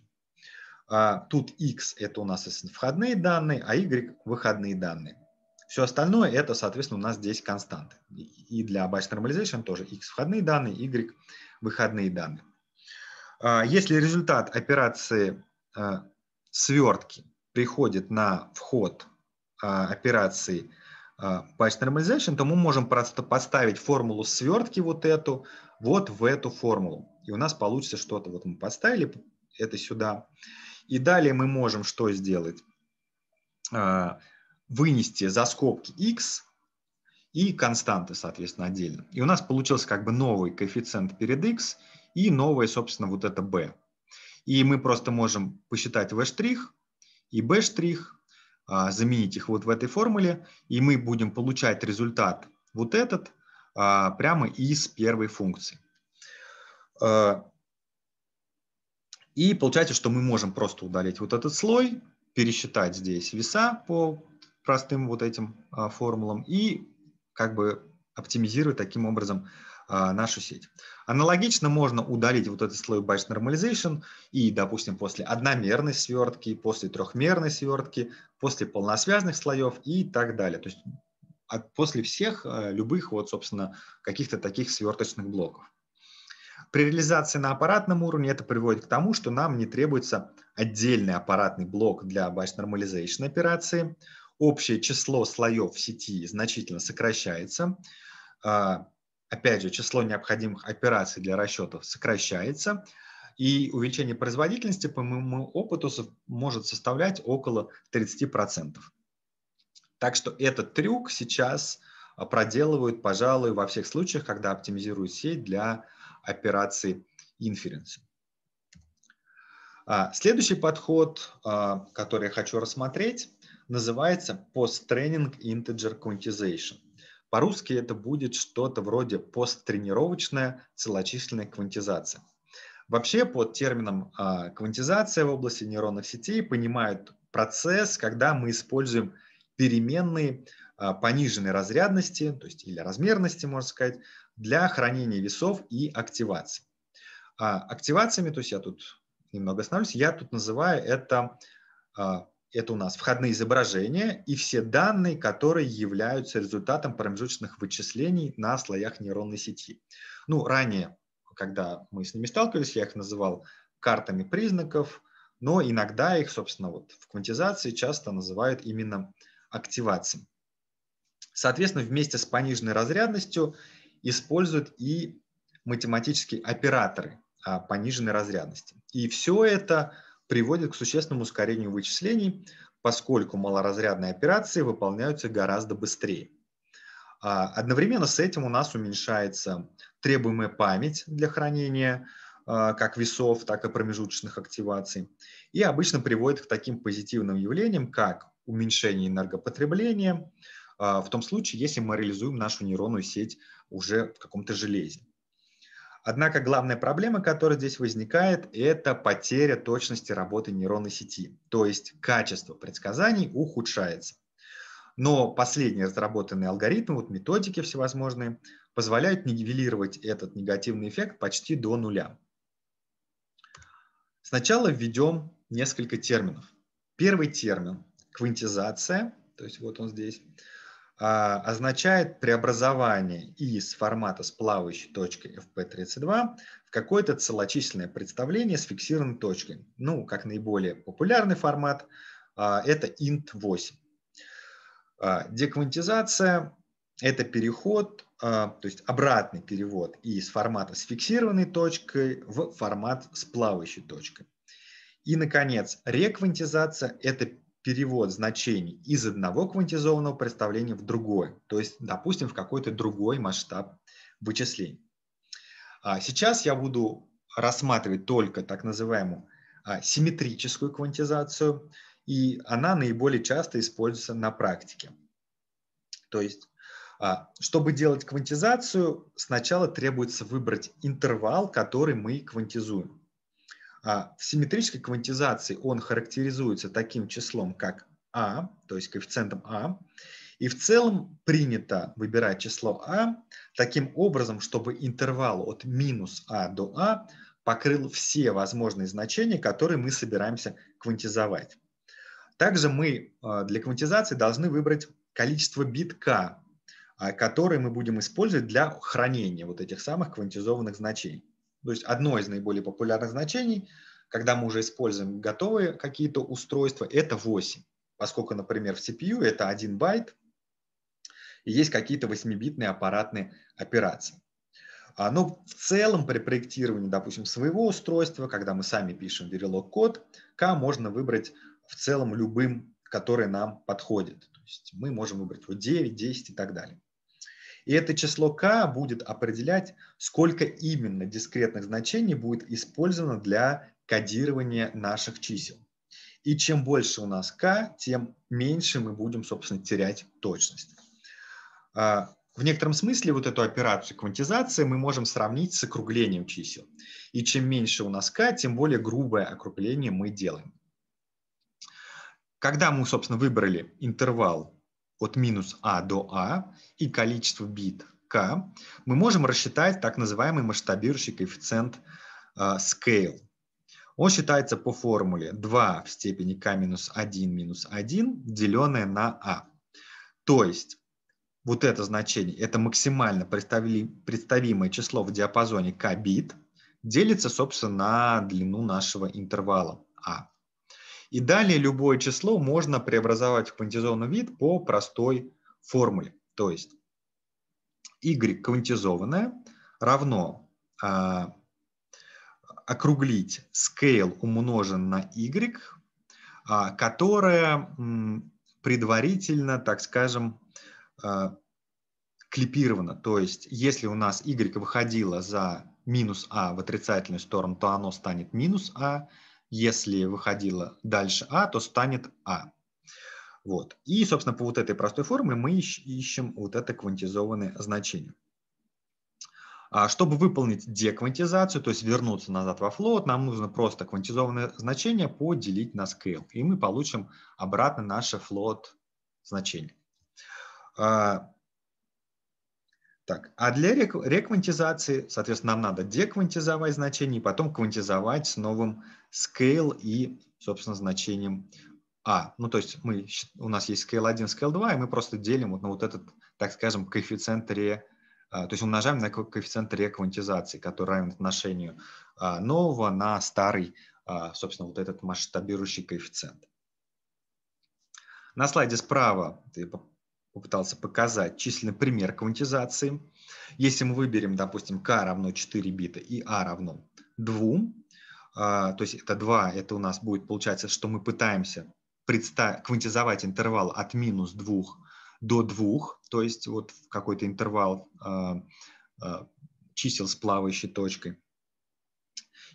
S1: А, тут X – это у нас входные данные, а Y – выходные данные. Все остальное – это, соответственно, у нас здесь константы. И для batch normalization тоже X – входные данные, Y – выходные данные. А, если результат операции свертки приходит на вход операции Batch а, Normalization, то мы можем просто поставить формулу свертки вот эту вот в эту формулу. И у нас получится что-то. Вот мы поставили это сюда. И далее мы можем что сделать? А, вынести за скобки x и константы, соответственно, отдельно. И у нас получился как бы новый коэффициент перед x и новое, собственно, вот это b. И мы просто можем посчитать v' и b' А, заменить их вот в этой формуле, и мы будем получать результат вот этот а, прямо из первой функции. А, и получается, что мы можем просто удалить вот этот слой, пересчитать здесь веса по простым вот этим формулам и как бы оптимизировать таким образом а, нашу сеть. Аналогично можно удалить вот этот слой batch normalization и, допустим, после одномерной свертки, после трехмерной свертки, после полносвязных слоев и так далее. То есть после всех а, любых вот, собственно, каких-то таких сверточных блоков. При реализации на аппаратном уровне это приводит к тому, что нам не требуется отдельный аппаратный блок для batch normalization операции. Общее число слоев в сети значительно сокращается. А, опять же, число необходимых операций для расчетов сокращается, и увеличение производительности, по моему опыту, может составлять около 30%. Так что этот трюк сейчас а, проделывают, пожалуй, во всех случаях, когда оптимизируют сеть для операций инференса. А, следующий подход, а, который я хочу рассмотреть, называется Post-Training Integer Quantization. По-русски это будет что-то вроде посттренировочная целочисленная квантизация. Вообще под термином а, квантизация в области нейронных сетей понимают процесс, когда мы используем переменные а, пониженной разрядности, то есть или размерности, можно сказать, для хранения весов и активации. А, активациями, то есть я тут немного остановлюсь, я тут называю это это у нас входные изображения и все данные, которые являются результатом промежуточных вычислений на слоях нейронной сети. Ну, ранее, когда мы с ними сталкивались, я их называл картами признаков, но иногда их, собственно, вот в квантизации часто называют именно активацией. Соответственно, вместе с пониженной разрядностью используют и математические операторы а, пониженной разрядности. И все это приводит к существенному ускорению вычислений, поскольку малоразрядные операции выполняются гораздо быстрее. А, одновременно с этим у нас уменьшается требуемая память для хранения а, как весов, так и промежуточных активаций. И обычно приводит к таким позитивным явлениям, как уменьшение энергопотребления, а, в том случае, если мы реализуем нашу нейронную сеть уже в каком-то железе. Однако главная проблема, которая здесь возникает, это потеря точности работы нейронной сети, то есть качество предсказаний ухудшается. Но последние разработанные алгоритмы, вот методики всевозможные, позволяют нивелировать этот негативный эффект почти до нуля. Сначала введем несколько терминов. Первый термин – квантизация, то есть вот он здесь – а, означает преобразование из формата с плавающей точкой FP32 в какое-то целочисленное представление с фиксированной точкой. Ну, как наиболее популярный формат, а, это int8. А, деквантизация – это переход, то есть обратный перевод из формата с фиксированной точкой в формат с плавающей точкой. И, наконец, реквантизация – это перевод значений из одного квантизованного представления в другое, то есть, допустим, в какой-то другой масштаб вычислений. А сейчас я буду рассматривать только так называемую а, симметрическую квантизацию, и она наиболее часто используется на практике. То есть, а, чтобы делать квантизацию, сначала требуется выбрать интервал, который мы квантизуем. А, в симметрической квантизации он характеризуется таким числом, как а, то есть коэффициентом а. И в целом принято выбирать число а таким образом, чтобы интервал от минус а до а покрыл все возможные значения, которые мы собираемся квантизовать. Также мы а, для квантизации должны выбрать количество битка, которые мы будем использовать для хранения вот этих самых квантизованных значений. То есть одно из наиболее популярных значений, когда мы уже используем готовые какие-то устройства, это 8. Поскольку, например, в CPU это 1 байт, и есть какие-то 8-битные аппаратные операции. А, но в целом при проектировании, допустим, своего устройства, когда мы сами пишем Verilog-код, К можно выбрать в целом любым, который нам подходит. То есть мы можем выбрать вот 9, 10 и так далее. И это число k будет определять, сколько именно дискретных значений будет использовано для кодирования наших чисел. И чем больше у нас k, тем меньше мы будем, собственно, терять точность. А, в некотором смысле вот эту операцию квантизации мы можем сравнить с округлением чисел. И чем меньше у нас k, тем более грубое округление мы делаем. Когда мы, собственно, выбрали интервал от минус а до а и количество бит К, мы можем рассчитать так называемый масштабирующий коэффициент э, scale. Он считается по формуле 2 в степени К минус 1 минус 1, деленное на А. То есть вот это значение, это максимально представимое число в диапазоне К бит, делится, собственно, на длину нашего интервала а. И далее любое число можно преобразовать в квантизованный вид по простой формуле. То есть y квантизованное равно а, округлить scale умножен на y, а, которое м, предварительно, так скажем, а, клипировано. То есть если у нас y выходила за минус а в отрицательную сторону, то оно станет минус а. Если выходило дальше А, то станет А. Вот. И, собственно, по вот этой простой формуле мы ищем вот это квантизованное значение. А чтобы выполнить деквантизацию, то есть вернуться назад во флот, нам нужно просто квантизованное значение поделить на scale, и мы получим обратно наше флот значение. А, так, а для реквантизации, соответственно, нам надо деквантизовать значение и потом квантизовать с новым scale и, собственно, значением а. Ну, то есть мы, у нас есть scale 1, scale 2, и мы просто делим вот на вот этот, так скажем, коэффициент ре, а, то есть умножаем на коэффициент реквантизации, который равен отношению а, нового на старый, а, собственно, вот этот масштабирующий коэффициент. На слайде справа ты попытался показать численный пример квантизации. Если мы выберем, допустим, k равно 4 бита и a равно 2, а, то есть это 2, это у нас будет, получаться, что мы пытаемся представить, квантизовать интервал от минус 2 до 2, то есть вот какой-то интервал а, а, чисел с плавающей точкой.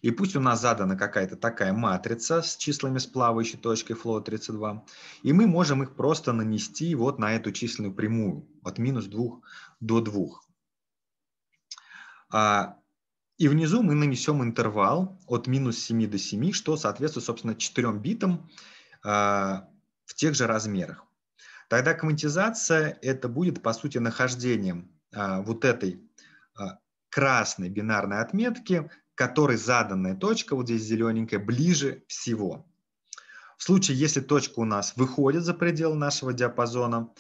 S1: И пусть у нас задана какая-то такая матрица с числами с плавающей точкой float 32, и мы можем их просто нанести вот на эту численную прямую от минус 2 до 2. И внизу мы нанесем интервал от минус 7 до 7, что соответствует, собственно, 4 битам э, в тех же размерах. Тогда квантизация это будет, по сути, нахождением э, вот этой э, красной бинарной отметки, которой заданная точка, вот здесь зелененькая, ближе всего. В случае, если точка у нас выходит за пределы нашего диапазона,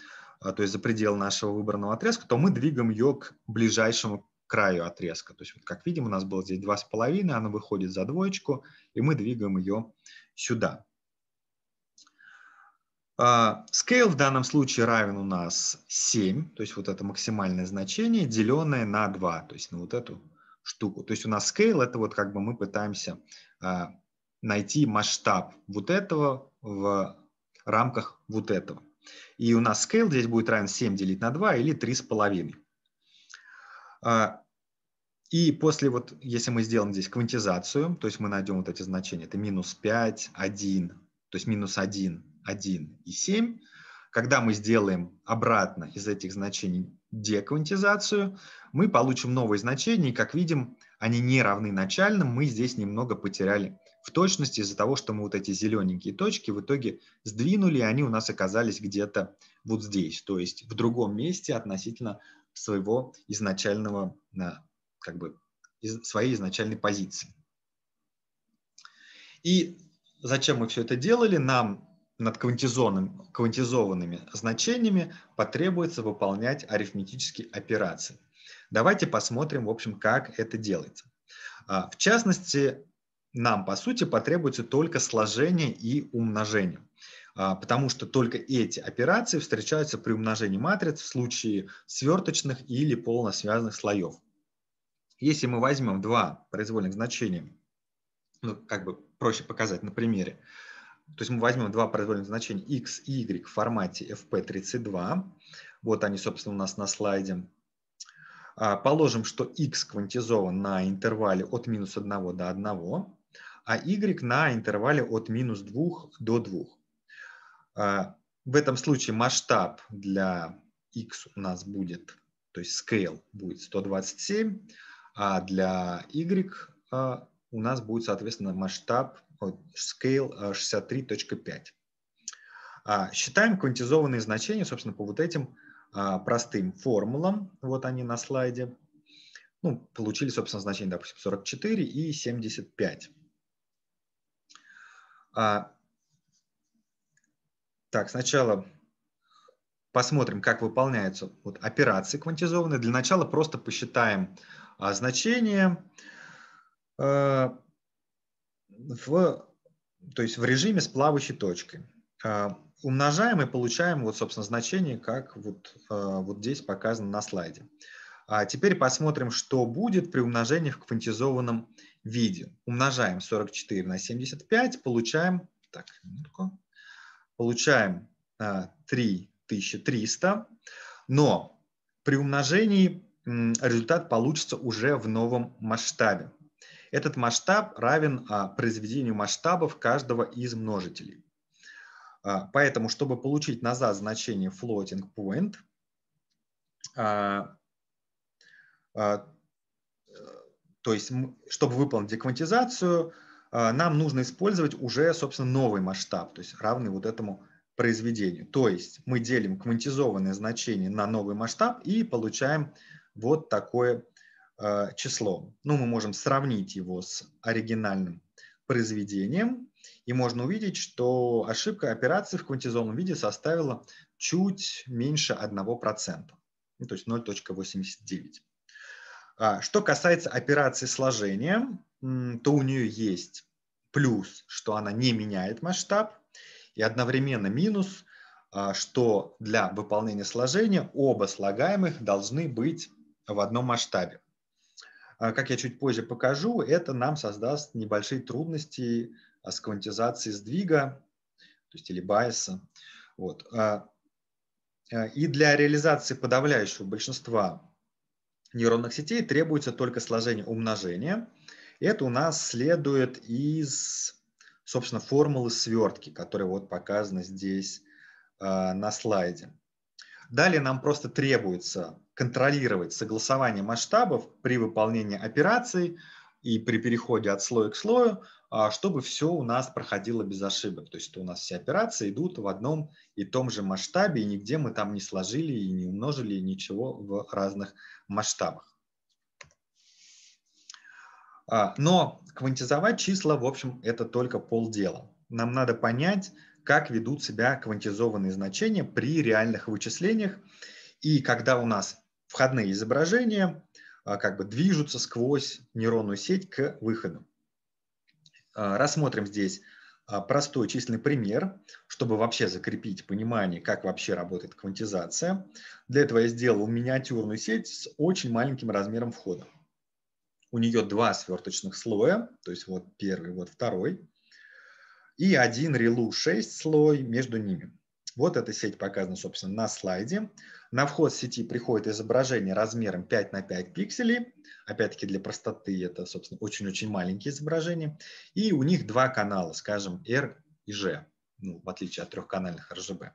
S1: то есть за пределы нашего выбранного отрезка, то мы двигаем ее к ближайшему краю отрезка. То есть, вот, как видим, у нас было здесь 2,5, она выходит за двоечку, и мы двигаем ее сюда. А, scale в данном случае равен у нас 7, то есть вот это максимальное значение, деленное на 2, то есть на вот эту штуку. То есть у нас scale это вот как бы мы пытаемся а, найти масштаб вот этого в рамках вот этого. И у нас scale здесь будет равен 7 делить на 2 или 3,5. А, и после вот, если мы сделаем здесь квантизацию, то есть мы найдем вот эти значения, это минус 5, 1, то есть минус 1, 1 и 7. Когда мы сделаем обратно из этих значений деквантизацию, мы получим новые значения, и, как видим, они не равны начальным, мы здесь немного потеряли в точности из-за того, что мы вот эти зелененькие точки в итоге сдвинули, и они у нас оказались где-то вот здесь, то есть в другом месте относительно своего изначального, э, как бы, из, своей изначальной позиции. И зачем мы все это делали? Нам над квантизованными значениями потребуется выполнять арифметические операции. Давайте посмотрим, в общем, как это делается. А, в частности, нам, по сути, потребуется только сложение и умножение. А, потому что только эти операции встречаются при умножении матриц в случае сверточных или полносвязанных слоев. Если мы возьмем два произвольных значения, ну, как бы проще показать на примере, то есть мы возьмем два произвольных значения x и y в формате fp32, вот они, собственно, у нас на слайде, а, положим, что x квантизован на интервале от минус 1 до 1, а y на интервале от минус 2 до 2. А, в этом случае масштаб для x у нас будет, то есть scale будет 127, а для y а, у нас будет, соответственно, масштаб scale 63.5. А, считаем квантизованные значения, собственно, по вот этим простым формулам. Вот они на слайде. Ну, получили, собственно, значение, допустим, 44 и 75. Так, сначала посмотрим, как выполняются вот операции квантизованные. Для начала просто посчитаем а, значение а, в, то есть в режиме с плавающей точкой. А, умножаем и получаем вот, собственно, значение, как вот, вот здесь показано на слайде. А теперь посмотрим, что будет при умножении в квантизованном виде. Умножаем 44 на 75, получаем... Так, минутку получаем 3300, а, но при умножении результат получится уже в новом масштабе. Этот масштаб равен а, произведению масштабов каждого из множителей. А, поэтому, чтобы получить назад значение floating point, то есть, чтобы выполнить деквантизацию, а, нам нужно использовать уже, собственно, новый масштаб, то есть равный вот этому произведению. То есть мы делим квантизованное значение на новый масштаб и получаем вот такое а, число. Ну, мы можем сравнить его с оригинальным произведением, и можно увидеть, что ошибка операции в квантизованном виде составила чуть меньше 1%, ну, то есть 0.89. А, что касается операции сложения, то у нее есть плюс, что она не меняет масштаб, и одновременно минус, а, что для выполнения сложения оба слагаемых должны быть в одном масштабе. А, как я чуть позже покажу, это нам создаст небольшие трудности с квантизацией сдвига, то есть или байса. Вот. А, и для реализации подавляющего большинства нейронных сетей требуется только сложение умножения – это у нас следует из, собственно, формулы свертки, которая вот показана здесь а, на слайде. Далее нам просто требуется контролировать согласование масштабов при выполнении операций и при переходе от слоя к слою, а, чтобы все у нас проходило без ошибок. То есть что у нас все операции идут в одном и том же масштабе, и нигде мы там не сложили и не умножили ничего в разных масштабах. А, но квантизовать числа, в общем, это только полдела. Нам надо понять, как ведут себя квантизованные значения при реальных вычислениях. И когда у нас входные изображения а, как бы движутся сквозь нейронную сеть к выходу. А, рассмотрим здесь простой численный пример, чтобы вообще закрепить понимание, как вообще работает квантизация. Для этого я сделал миниатюрную сеть с очень маленьким размером входа. У нее два сверточных слоя, то есть вот первый, вот второй, и один релу 6 слой между ними. Вот эта сеть показана, собственно, на слайде. На вход сети приходит изображение размером 5 на 5 пикселей. Опять-таки для простоты это, собственно, очень-очень маленькие изображения. И у них два канала, скажем, R и G, ну, в отличие от трехканальных RGB.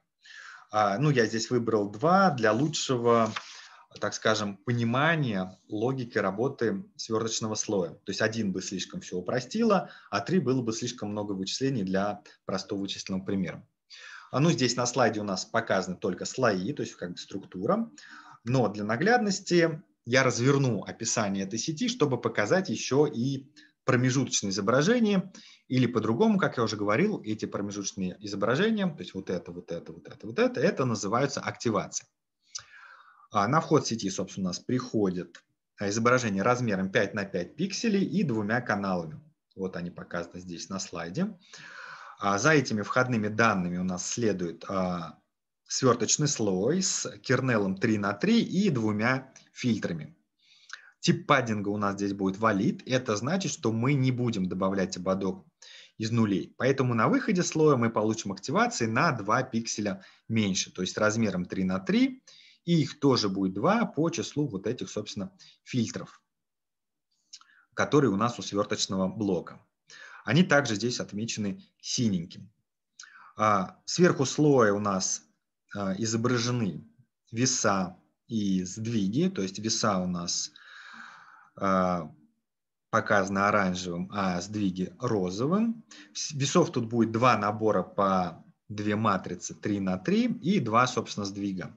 S1: А, ну, я здесь выбрал два для лучшего так скажем, понимание логики работы сверточного слоя. То есть один бы слишком все упростило, а три было бы слишком много вычислений для простого вычислительного примера. А Ну, здесь на слайде у нас показаны только слои, то есть как бы структура. Но для наглядности я разверну описание этой сети, чтобы показать еще и промежуточные изображения, или по-другому, как я уже говорил, эти промежуточные изображения, то есть вот это, вот это, вот это, вот это, это называются активацией. А, на вход сети, собственно, у нас приходит э, изображение размером 5 на 5 пикселей и двумя каналами. Вот они показаны здесь на слайде. А, за этими входными данными у нас следует а, сверточный слой с кернелом 3 на 3 и двумя фильтрами. Тип паддинга у нас здесь будет валид. Это значит, что мы не будем добавлять ободок из нулей. Поэтому на выходе слоя мы получим активации на 2 пикселя меньше, то есть размером 3 на 3 и их тоже будет два по числу вот этих, собственно, фильтров, которые у нас у сверточного блока. Они также здесь отмечены синеньким. А, сверху слоя у нас а, изображены веса и сдвиги, то есть веса у нас а, показаны оранжевым, а сдвиги розовым. Весов тут будет два набора по две матрицы 3 на 3 и два, собственно, сдвига.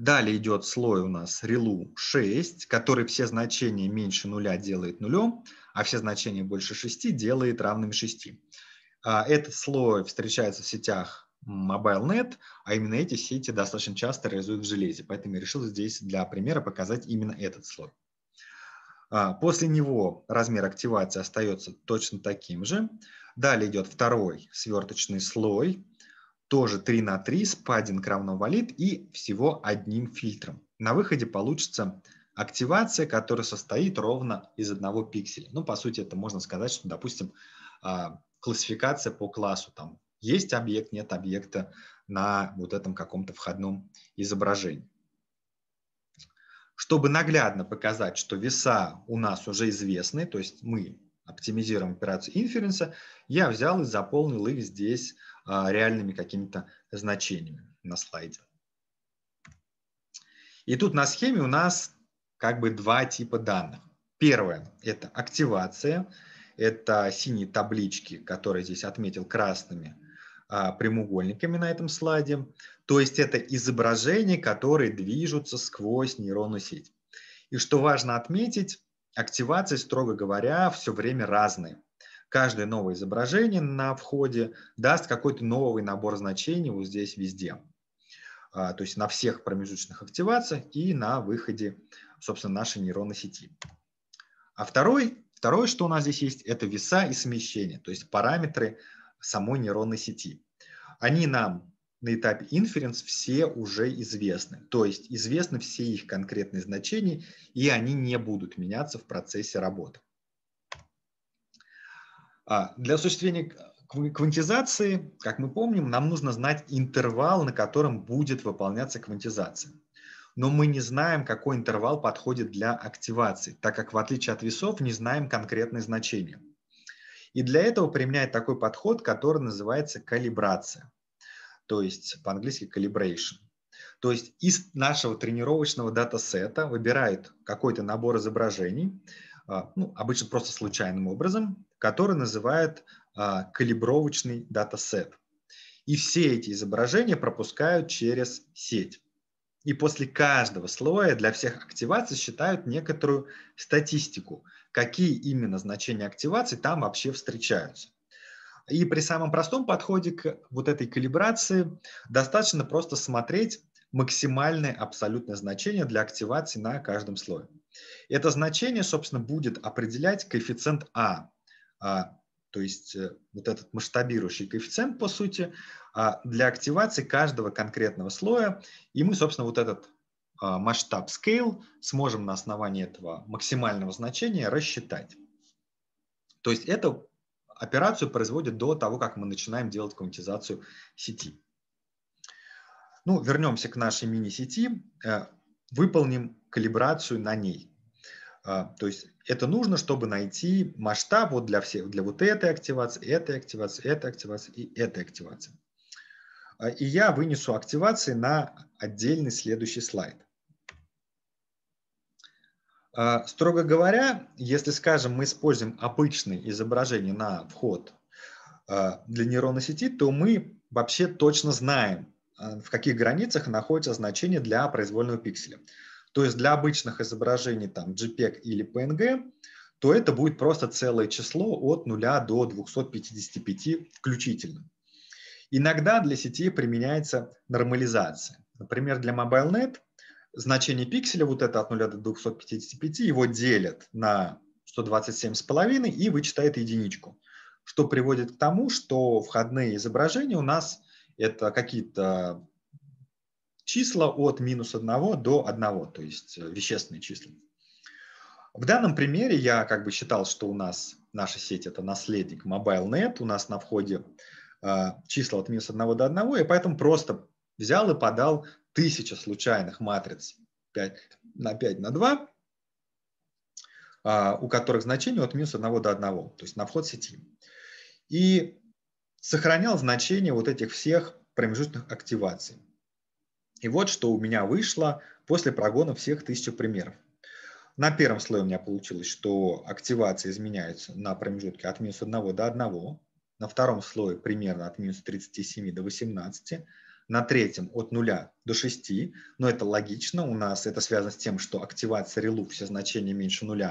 S1: Далее идет слой у нас релу 6, который все значения меньше нуля делает нулем, а все значения больше 6 делает равными 6. А, этот слой встречается в сетях MobileNet, а именно эти сети достаточно часто реализуют в железе, поэтому я решил здесь для примера показать именно этот слой. А, после него размер активации остается точно таким же. Далее идет второй сверточный слой, тоже 3 на 3, спадинг равно валид и всего одним фильтром. На выходе получится активация, которая состоит ровно из одного пикселя. Ну, по сути, это можно сказать, что, допустим, а, классификация по классу. Там есть объект, нет объекта на вот этом каком-то входном изображении. Чтобы наглядно показать, что веса у нас уже известны, то есть мы оптимизируем операцию инференса, я взял и заполнил их здесь а, реальными какими-то значениями на слайде. И тут на схеме у нас как бы два типа данных. Первое – это активация. Это синие таблички, которые здесь отметил красными а, прямоугольниками на этом слайде. То есть это изображения, которые движутся сквозь нейронную сеть. И что важно отметить, активации, строго говоря, все время разные каждое новое изображение на входе даст какой-то новый набор значений вот здесь везде. А, то есть на всех промежуточных активациях и на выходе, собственно, нашей нейронной сети. А второй, второе, что у нас здесь есть, это веса и смещения, то есть параметры самой нейронной сети. Они нам на этапе инференс все уже известны. То есть известны все их конкретные значения, и они не будут меняться в процессе работы. А, для осуществления квантизации, как мы помним, нам нужно знать интервал, на котором будет выполняться квантизация. Но мы не знаем, какой интервал подходит для активации, так как в отличие от весов не знаем конкретные значения. И для этого применяет такой подход, который называется калибрация, то есть по-английски calibration. То есть из нашего тренировочного датасета выбирает какой-то набор изображений, а, ну, обычно просто случайным образом, который называют а, калибровочный датасет. И все эти изображения пропускают через сеть. И после каждого слоя для всех активаций считают некоторую статистику, какие именно значения активации там вообще встречаются. И при самом простом подходе к вот этой калибрации достаточно просто смотреть максимальное абсолютное значение для активации на каждом слое. Это значение, собственно, будет определять коэффициент А, а, то есть э, вот этот масштабирующий коэффициент, по сути, а, для активации каждого конкретного слоя. И мы, собственно, вот этот а, масштаб scale сможем на основании этого максимального значения рассчитать. То есть эту операцию производит до того, как мы начинаем делать квантизацию сети. Ну, вернемся к нашей мини-сети, э, выполним калибрацию на ней. А, то есть это нужно, чтобы найти масштаб вот для всех, для вот этой активации, этой активации, этой активации и этой активации. А, и я вынесу активации на отдельный следующий слайд. А, строго говоря, если, скажем, мы используем обычные изображения на вход для нейронной сети, то мы вообще точно знаем, в каких границах находится значение для произвольного пикселя. То есть для обычных изображений там JPEG или PNG, то это будет просто целое число от 0 до 255 включительно. Иногда для сети применяется нормализация. Например, для MobileNet значение пикселя вот это от 0 до 255, его делят на 127,5 и вычитает единичку, что приводит к тому, что входные изображения у нас это какие-то числа от минус 1 до 1, то есть э, вещественные числа. В данном примере я как бы считал, что у нас наша сеть это наследник MobileNet, у нас на входе э, числа от минус 1 до 1, и поэтому просто взял и подал тысяча случайных матриц 5 на 5 на 2, а, у которых значение от минус 1 до 1, то есть на вход сети. И сохранял значение вот этих всех промежуточных активаций. И вот что у меня вышло после прогона всех тысячи примеров. На первом слое у меня получилось, что активация изменяется на промежутке от минус 1 до 1. На втором слое примерно от минус 37 до 18. На третьем от 0 до 6. Но это логично. У нас это связано с тем, что активация релу все значения меньше 0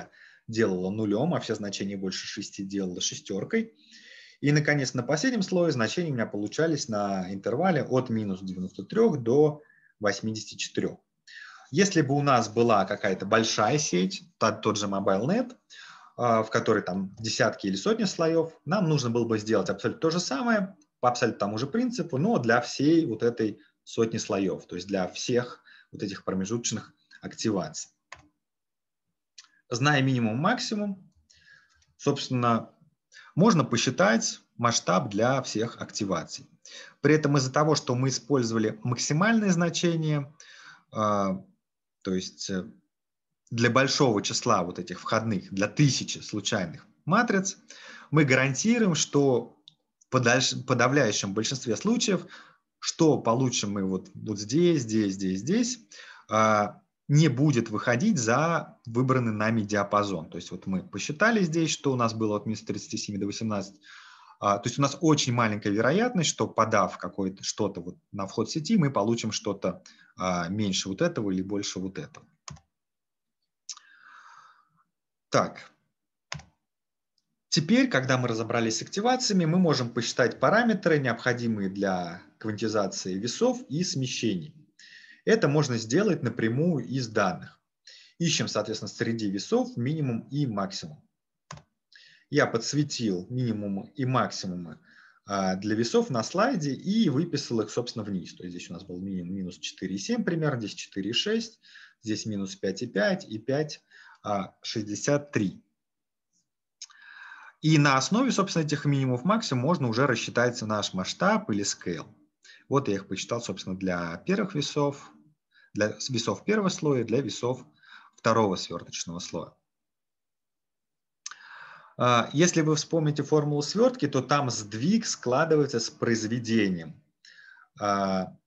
S1: делала нулем, а все значения больше 6 делала шестеркой. И, наконец, на последнем слое значения у меня получались на интервале от минус 93 до 84. Если бы у нас была какая-то большая сеть, тот же MobileNet, а, в которой там десятки или сотни слоев, нам нужно было бы сделать абсолютно то же самое, по абсолютно тому же принципу, но для всей вот этой сотни слоев, то есть для всех вот этих промежуточных активаций. Зная минимум максимум, собственно, можно посчитать масштаб для всех активаций. При этом из-за того, что мы использовали максимальные значения, а, то есть э, для большого числа вот этих входных, для тысячи случайных матриц, мы гарантируем, что в подавляющем большинстве случаев, что получим мы вот, вот здесь, здесь, здесь, здесь, а, не будет выходить за выбранный нами диапазон. То есть вот мы посчитали здесь, что у нас было от минус 37 до 18 а, то есть у нас очень маленькая вероятность, что подав какое-то что-то вот на вход сети, мы получим что-то а, меньше вот этого или больше вот этого. Так, Теперь, когда мы разобрались с активациями, мы можем посчитать параметры, необходимые для квантизации весов и смещений. Это можно сделать напрямую из данных. Ищем, соответственно, среди весов минимум и максимум. Я подсветил минимумы и максимумы а, для весов на слайде и выписал их, собственно, вниз. То есть здесь у нас был минимум минус 4,7 примерно, здесь 4,6, здесь минус 5,5 и 5,63. И на основе, собственно, этих минимумов максимум можно уже рассчитать наш масштаб или scale. Вот я их посчитал, собственно, для первых весов, для весов первого слоя, для весов второго сверточного слоя. А, если вы вспомните формулу свертки, то там сдвиг складывается с произведением а,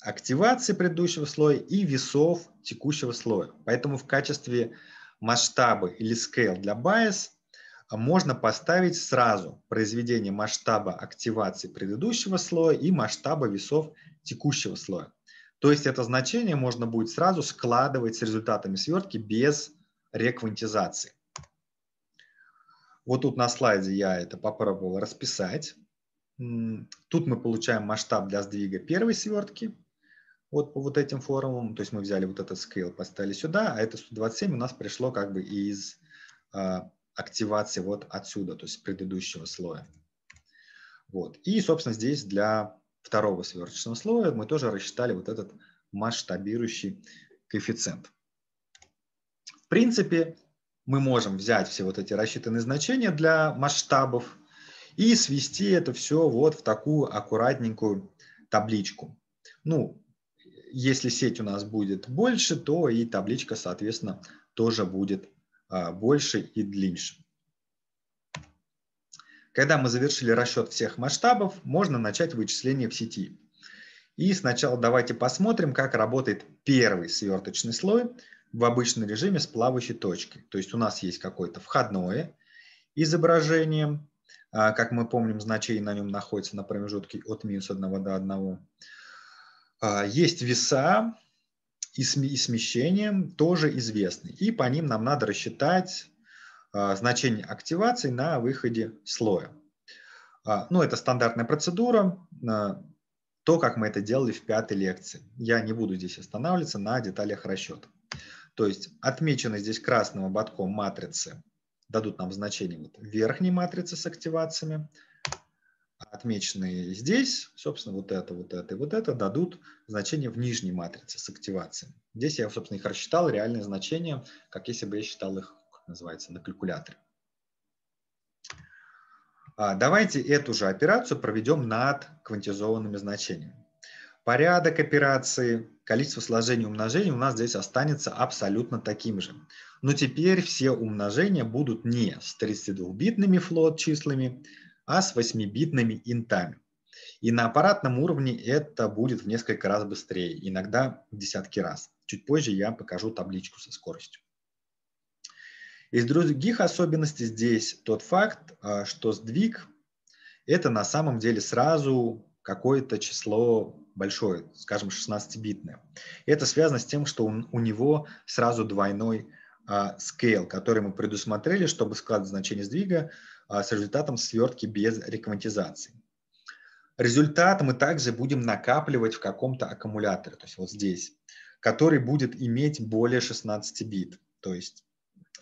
S1: активации предыдущего слоя и весов текущего слоя. Поэтому в качестве масштаба или scale для bias можно поставить сразу произведение масштаба активации предыдущего слоя и масштаба весов текущего слоя. То есть это значение можно будет сразу складывать с результатами свертки без реквантизации. Вот тут на слайде я это попробовал расписать. Тут мы получаем масштаб для сдвига первой свертки. Вот по вот этим форумам, то есть мы взяли вот этот scale, поставили сюда, а это 127 у нас пришло как бы из э, активации вот отсюда, то есть предыдущего слоя. Вот. И, собственно, здесь для второго сверточного слоя мы тоже рассчитали вот этот масштабирующий коэффициент. В принципе, мы можем взять все вот эти рассчитанные значения для масштабов и свести это все вот в такую аккуратненькую табличку. Ну, если сеть у нас будет больше, то и табличка, соответственно, тоже будет а, больше и длиннее. Когда мы завершили расчет всех масштабов, можно начать вычисление в сети. И сначала давайте посмотрим, как работает первый сверточный слой, в обычном режиме с плавающей точкой. То есть у нас есть какое-то входное изображение, а, как мы помним, значение на нем находится на промежутке от минус 1 до 1. А, есть веса и смещение, тоже известны. И по ним нам надо рассчитать а, значение активации на выходе слоя. Ну, это стандартная процедура, то, как мы это делали в пятой лекции. Я не буду здесь останавливаться на деталях расчета. То есть отмечены здесь красным ободком матрицы дадут нам значение вот верхней матрицы с активациями. А отмеченные здесь, собственно, вот это, вот это и вот это дадут значение в нижней матрице с активацией. Здесь я, собственно, их рассчитал, реальные значения, как если бы я считал их, как называется, на калькуляторе. А, давайте эту же операцию проведем над квантизованными значениями. Порядок операции количество сложений и умножений у нас здесь останется абсолютно таким же. Но теперь все умножения будут не с 32-битными флот числами, а с 8-битными интами. И на аппаратном уровне это будет в несколько раз быстрее, иногда в десятки раз. Чуть позже я покажу табличку со скоростью. Из других особенностей здесь тот факт, а, что сдвиг – это на самом деле сразу какое-то число большой, скажем, 16 битное Это связано с тем, что он, у него сразу двойной scale, а, который мы предусмотрели, чтобы складывать значение сдвига а, с результатом свертки без реквантизации. Результат мы также будем накапливать в каком-то аккумуляторе, то есть вот здесь, который будет иметь более 16 бит. То есть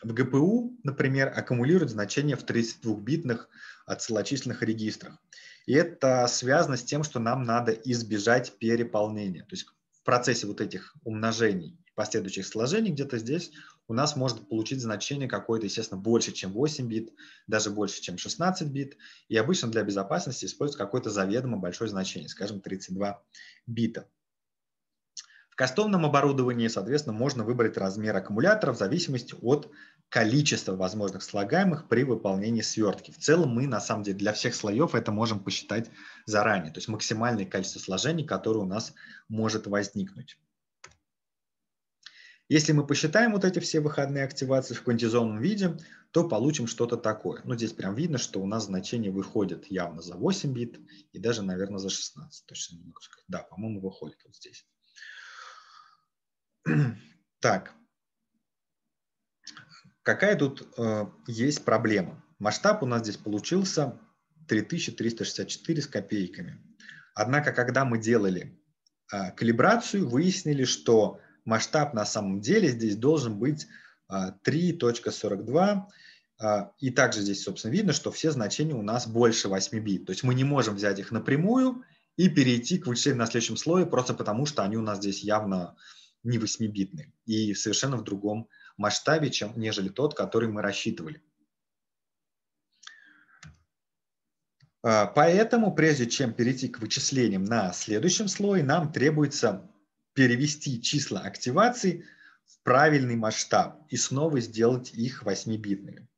S1: в ГПУ, например, аккумулирует значения в 32-битных отсылочисленных регистрах. И это связано с тем, что нам надо избежать переполнения. То есть в процессе вот этих умножений, последующих сложений где-то здесь у нас может получить значение какое-то, естественно, больше, чем 8 бит, даже больше, чем 16 бит. И обычно для безопасности используется какое-то заведомо большое значение, скажем, 32 бита. В кастомном оборудовании, соответственно, можно выбрать размер аккумулятора в зависимости от количества возможных слагаемых при выполнении свертки. В целом мы, на самом деле, для всех слоев это можем посчитать заранее, то есть максимальное количество сложений, которое у нас может возникнуть. Если мы посчитаем вот эти все выходные активации в квантизонном виде, то получим что-то такое. Ну, здесь прям видно, что у нас значение выходит явно за 8 бит и даже, наверное, за 16. Точно не могу сказать. Да, по-моему, выходит вот здесь. Так, какая тут э, есть проблема? Масштаб у нас здесь получился 3364 с копейками. Однако, когда мы делали э, калибрацию, выяснили, что масштаб на самом деле здесь должен быть э, 3.42. Э, и также здесь, собственно, видно, что все значения у нас больше 8 бит. То есть мы не можем взять их напрямую и перейти к вычислению на следующем слое, просто потому что они у нас здесь явно не 8-битный и совершенно в другом масштабе, чем, нежели тот, который мы рассчитывали. А, поэтому, прежде чем перейти к вычислениям на следующем слое, нам требуется перевести числа активации в правильный масштаб и снова сделать их 8-битными.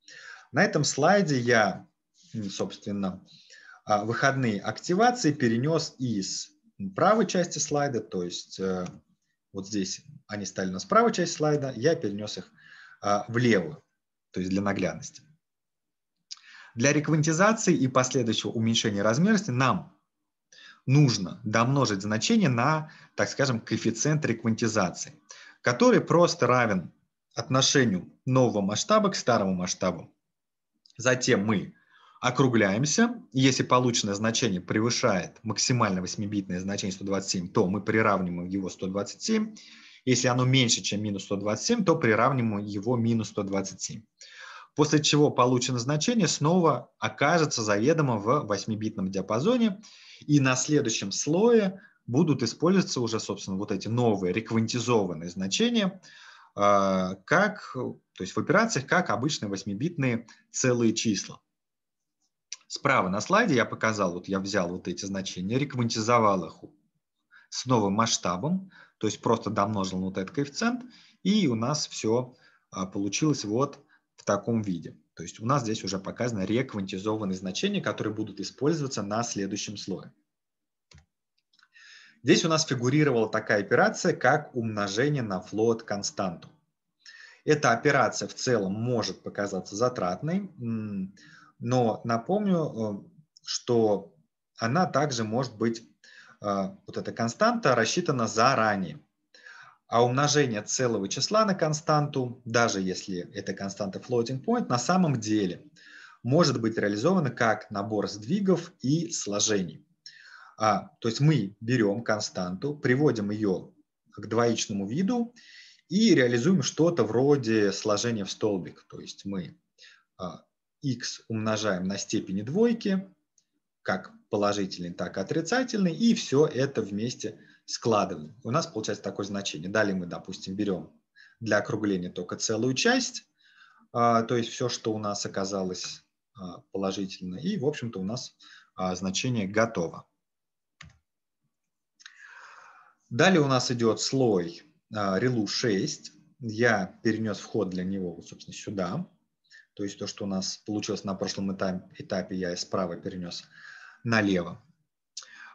S1: На этом слайде я, собственно, а, выходные активации перенес из правой части слайда, то есть э, вот здесь они стали на нас правая часть слайда, я перенес их а, в левую, то есть для наглядности. Для реквантизации и последующего уменьшения размерности нам нужно домножить значение на, так скажем, коэффициент реквантизации, который просто равен отношению нового масштаба к старому масштабу. Затем мы округляемся. Если полученное значение превышает максимально 8-битное значение 127, то мы приравниваем его 127. Если оно меньше, чем минус 127, то приравниваем его минус 127. После чего полученное значение снова окажется заведомо в 8-битном диапазоне. И на следующем слое будут использоваться уже, собственно, вот эти новые реквантизованные значения, а, как, то есть в операциях, как обычные 8-битные целые числа. Справа на слайде я показал, вот я взял вот эти значения, реквантизовал их с новым масштабом, то есть просто домножил на вот этот коэффициент, и у нас все а, получилось вот в таком виде. То есть у нас здесь уже показаны реквантизованные значения, которые будут использоваться на следующем слое. Здесь у нас фигурировала такая операция, как умножение на флот константу Эта операция в целом может показаться затратной, но напомню, э, что она также может быть, э, вот эта константа рассчитана заранее. А умножение целого числа на константу, даже если это константа floating point, на самом деле может быть реализовано как набор сдвигов и сложений. А, то есть мы берем константу, приводим ее к двоичному виду и реализуем что-то вроде сложения в столбик. То есть мы а, x умножаем на степени двойки, как положительный, так и отрицательный, и все это вместе складываем. У нас получается такое значение. Далее мы, допустим, берем для округления только целую часть, а, то есть все, что у нас оказалось а, положительно, и, в общем-то, у нас а, значение готово. Далее у нас идет слой ReLU 6. Я перенес вход для него, собственно, сюда. То есть то, что у нас получилось на прошлом этапе, этапе я справа перенес налево.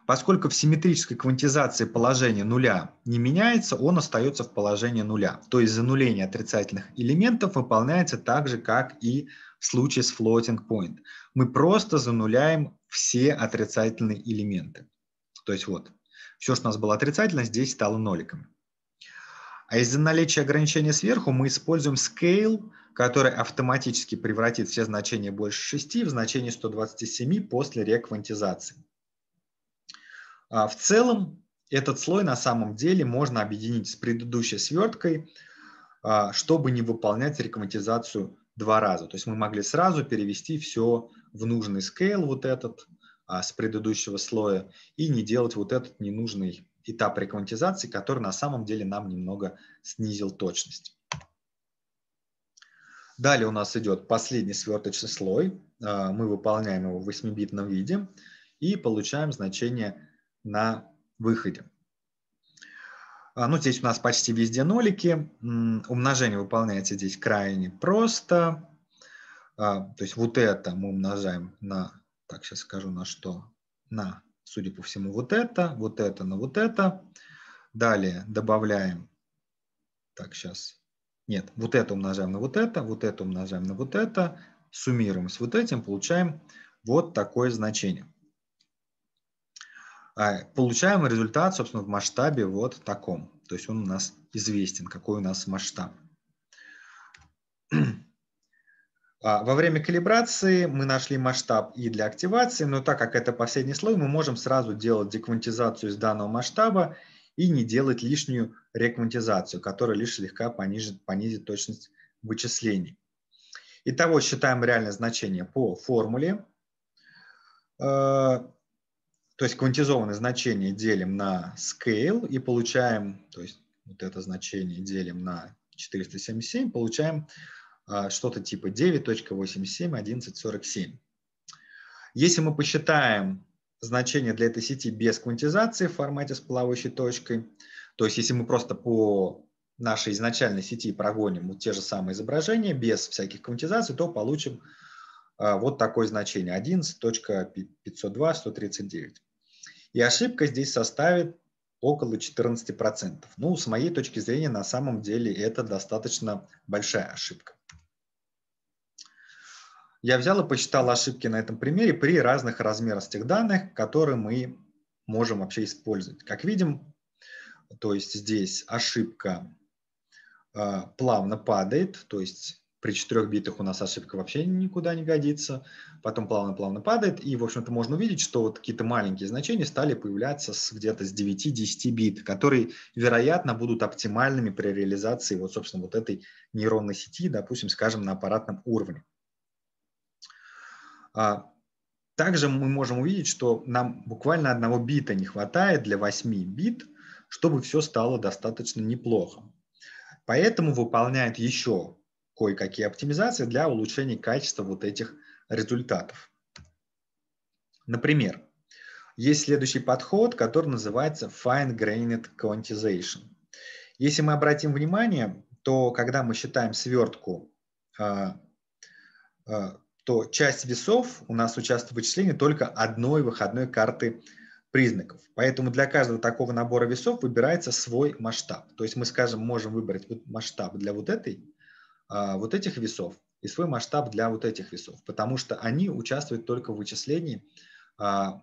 S1: Поскольку в симметрической квантизации положение нуля не меняется, он остается в положении нуля. То есть зануление отрицательных элементов выполняется так же, как и в случае с floating point. Мы просто зануляем все отрицательные элементы. То есть вот, все, что у нас было отрицательно, здесь стало ноликом. А из-за наличия ограничения сверху мы используем scale который автоматически превратит все значения больше 6 в значение 127 после реквантизации. А, в целом этот слой на самом деле можно объединить с предыдущей сверткой, а, чтобы не выполнять реквантизацию два раза. То есть мы могли сразу перевести все в нужный скейл вот этот а, с предыдущего слоя и не делать вот этот ненужный этап реквантизации, который на самом деле нам немного снизил точность. Далее у нас идет последний сверточный слой. А, мы выполняем его в 8-битном виде и получаем значение на выходе. А, ну, здесь у нас почти везде нолики. Умножение выполняется здесь крайне просто. А, то есть вот это мы умножаем на, так сейчас скажу, на что? На, судя по всему, вот это, вот это на вот это. Далее добавляем, так, сейчас нет, вот это умножаем на вот это, вот это умножаем на вот это, суммируем с вот этим, получаем вот такое значение. А, получаем результат, собственно, в масштабе вот таком. То есть он у нас известен, какой у нас масштаб. А, во время калибрации мы нашли масштаб и для активации, но так как это последний слой, мы можем сразу делать деквантизацию из данного масштаба и не делать лишнюю реквантизацию, которая лишь слегка понижит, понизит точность вычислений. Итого считаем реальное значение по формуле. Э, то есть квантизованное значение делим на scale и получаем, то есть вот это значение делим на 477, получаем э, что-то типа 9.871147. Если мы посчитаем значение для этой сети без квантизации в формате с плавающей точкой. То есть если мы просто по нашей изначальной сети прогоним вот те же самые изображения без всяких квантизаций, то получим а, вот такое значение 11.502.139. И ошибка здесь составит около 14%. Ну, с моей точки зрения, на самом деле это достаточно большая ошибка я взял и посчитал ошибки на этом примере при разных размерностях данных, которые мы можем вообще использовать. Как видим, то есть здесь ошибка э, плавно падает, то есть при четырех битах у нас ошибка вообще никуда не годится, потом плавно-плавно падает, и, в общем-то, можно увидеть, что вот какие-то маленькие значения стали появляться с где-то с 9-10 бит, которые, вероятно, будут оптимальными при реализации вот, собственно, вот этой нейронной сети, допустим, скажем, на аппаратном уровне. А, также мы можем увидеть, что нам буквально одного бита не хватает для 8 бит, чтобы все стало достаточно неплохо. Поэтому выполняет еще кое-какие оптимизации для улучшения качества вот этих результатов. Например, есть следующий подход, который называется fine-grained quantization. Если мы обратим внимание, то когда мы считаем свертку а, а, то часть весов у нас участвует в вычислении только одной выходной карты признаков. Поэтому для каждого такого набора весов выбирается свой масштаб. То есть мы, скажем, можем выбрать масштаб для вот, этой, а, вот этих весов и свой масштаб для вот этих весов, потому что они участвуют только в вычислении а,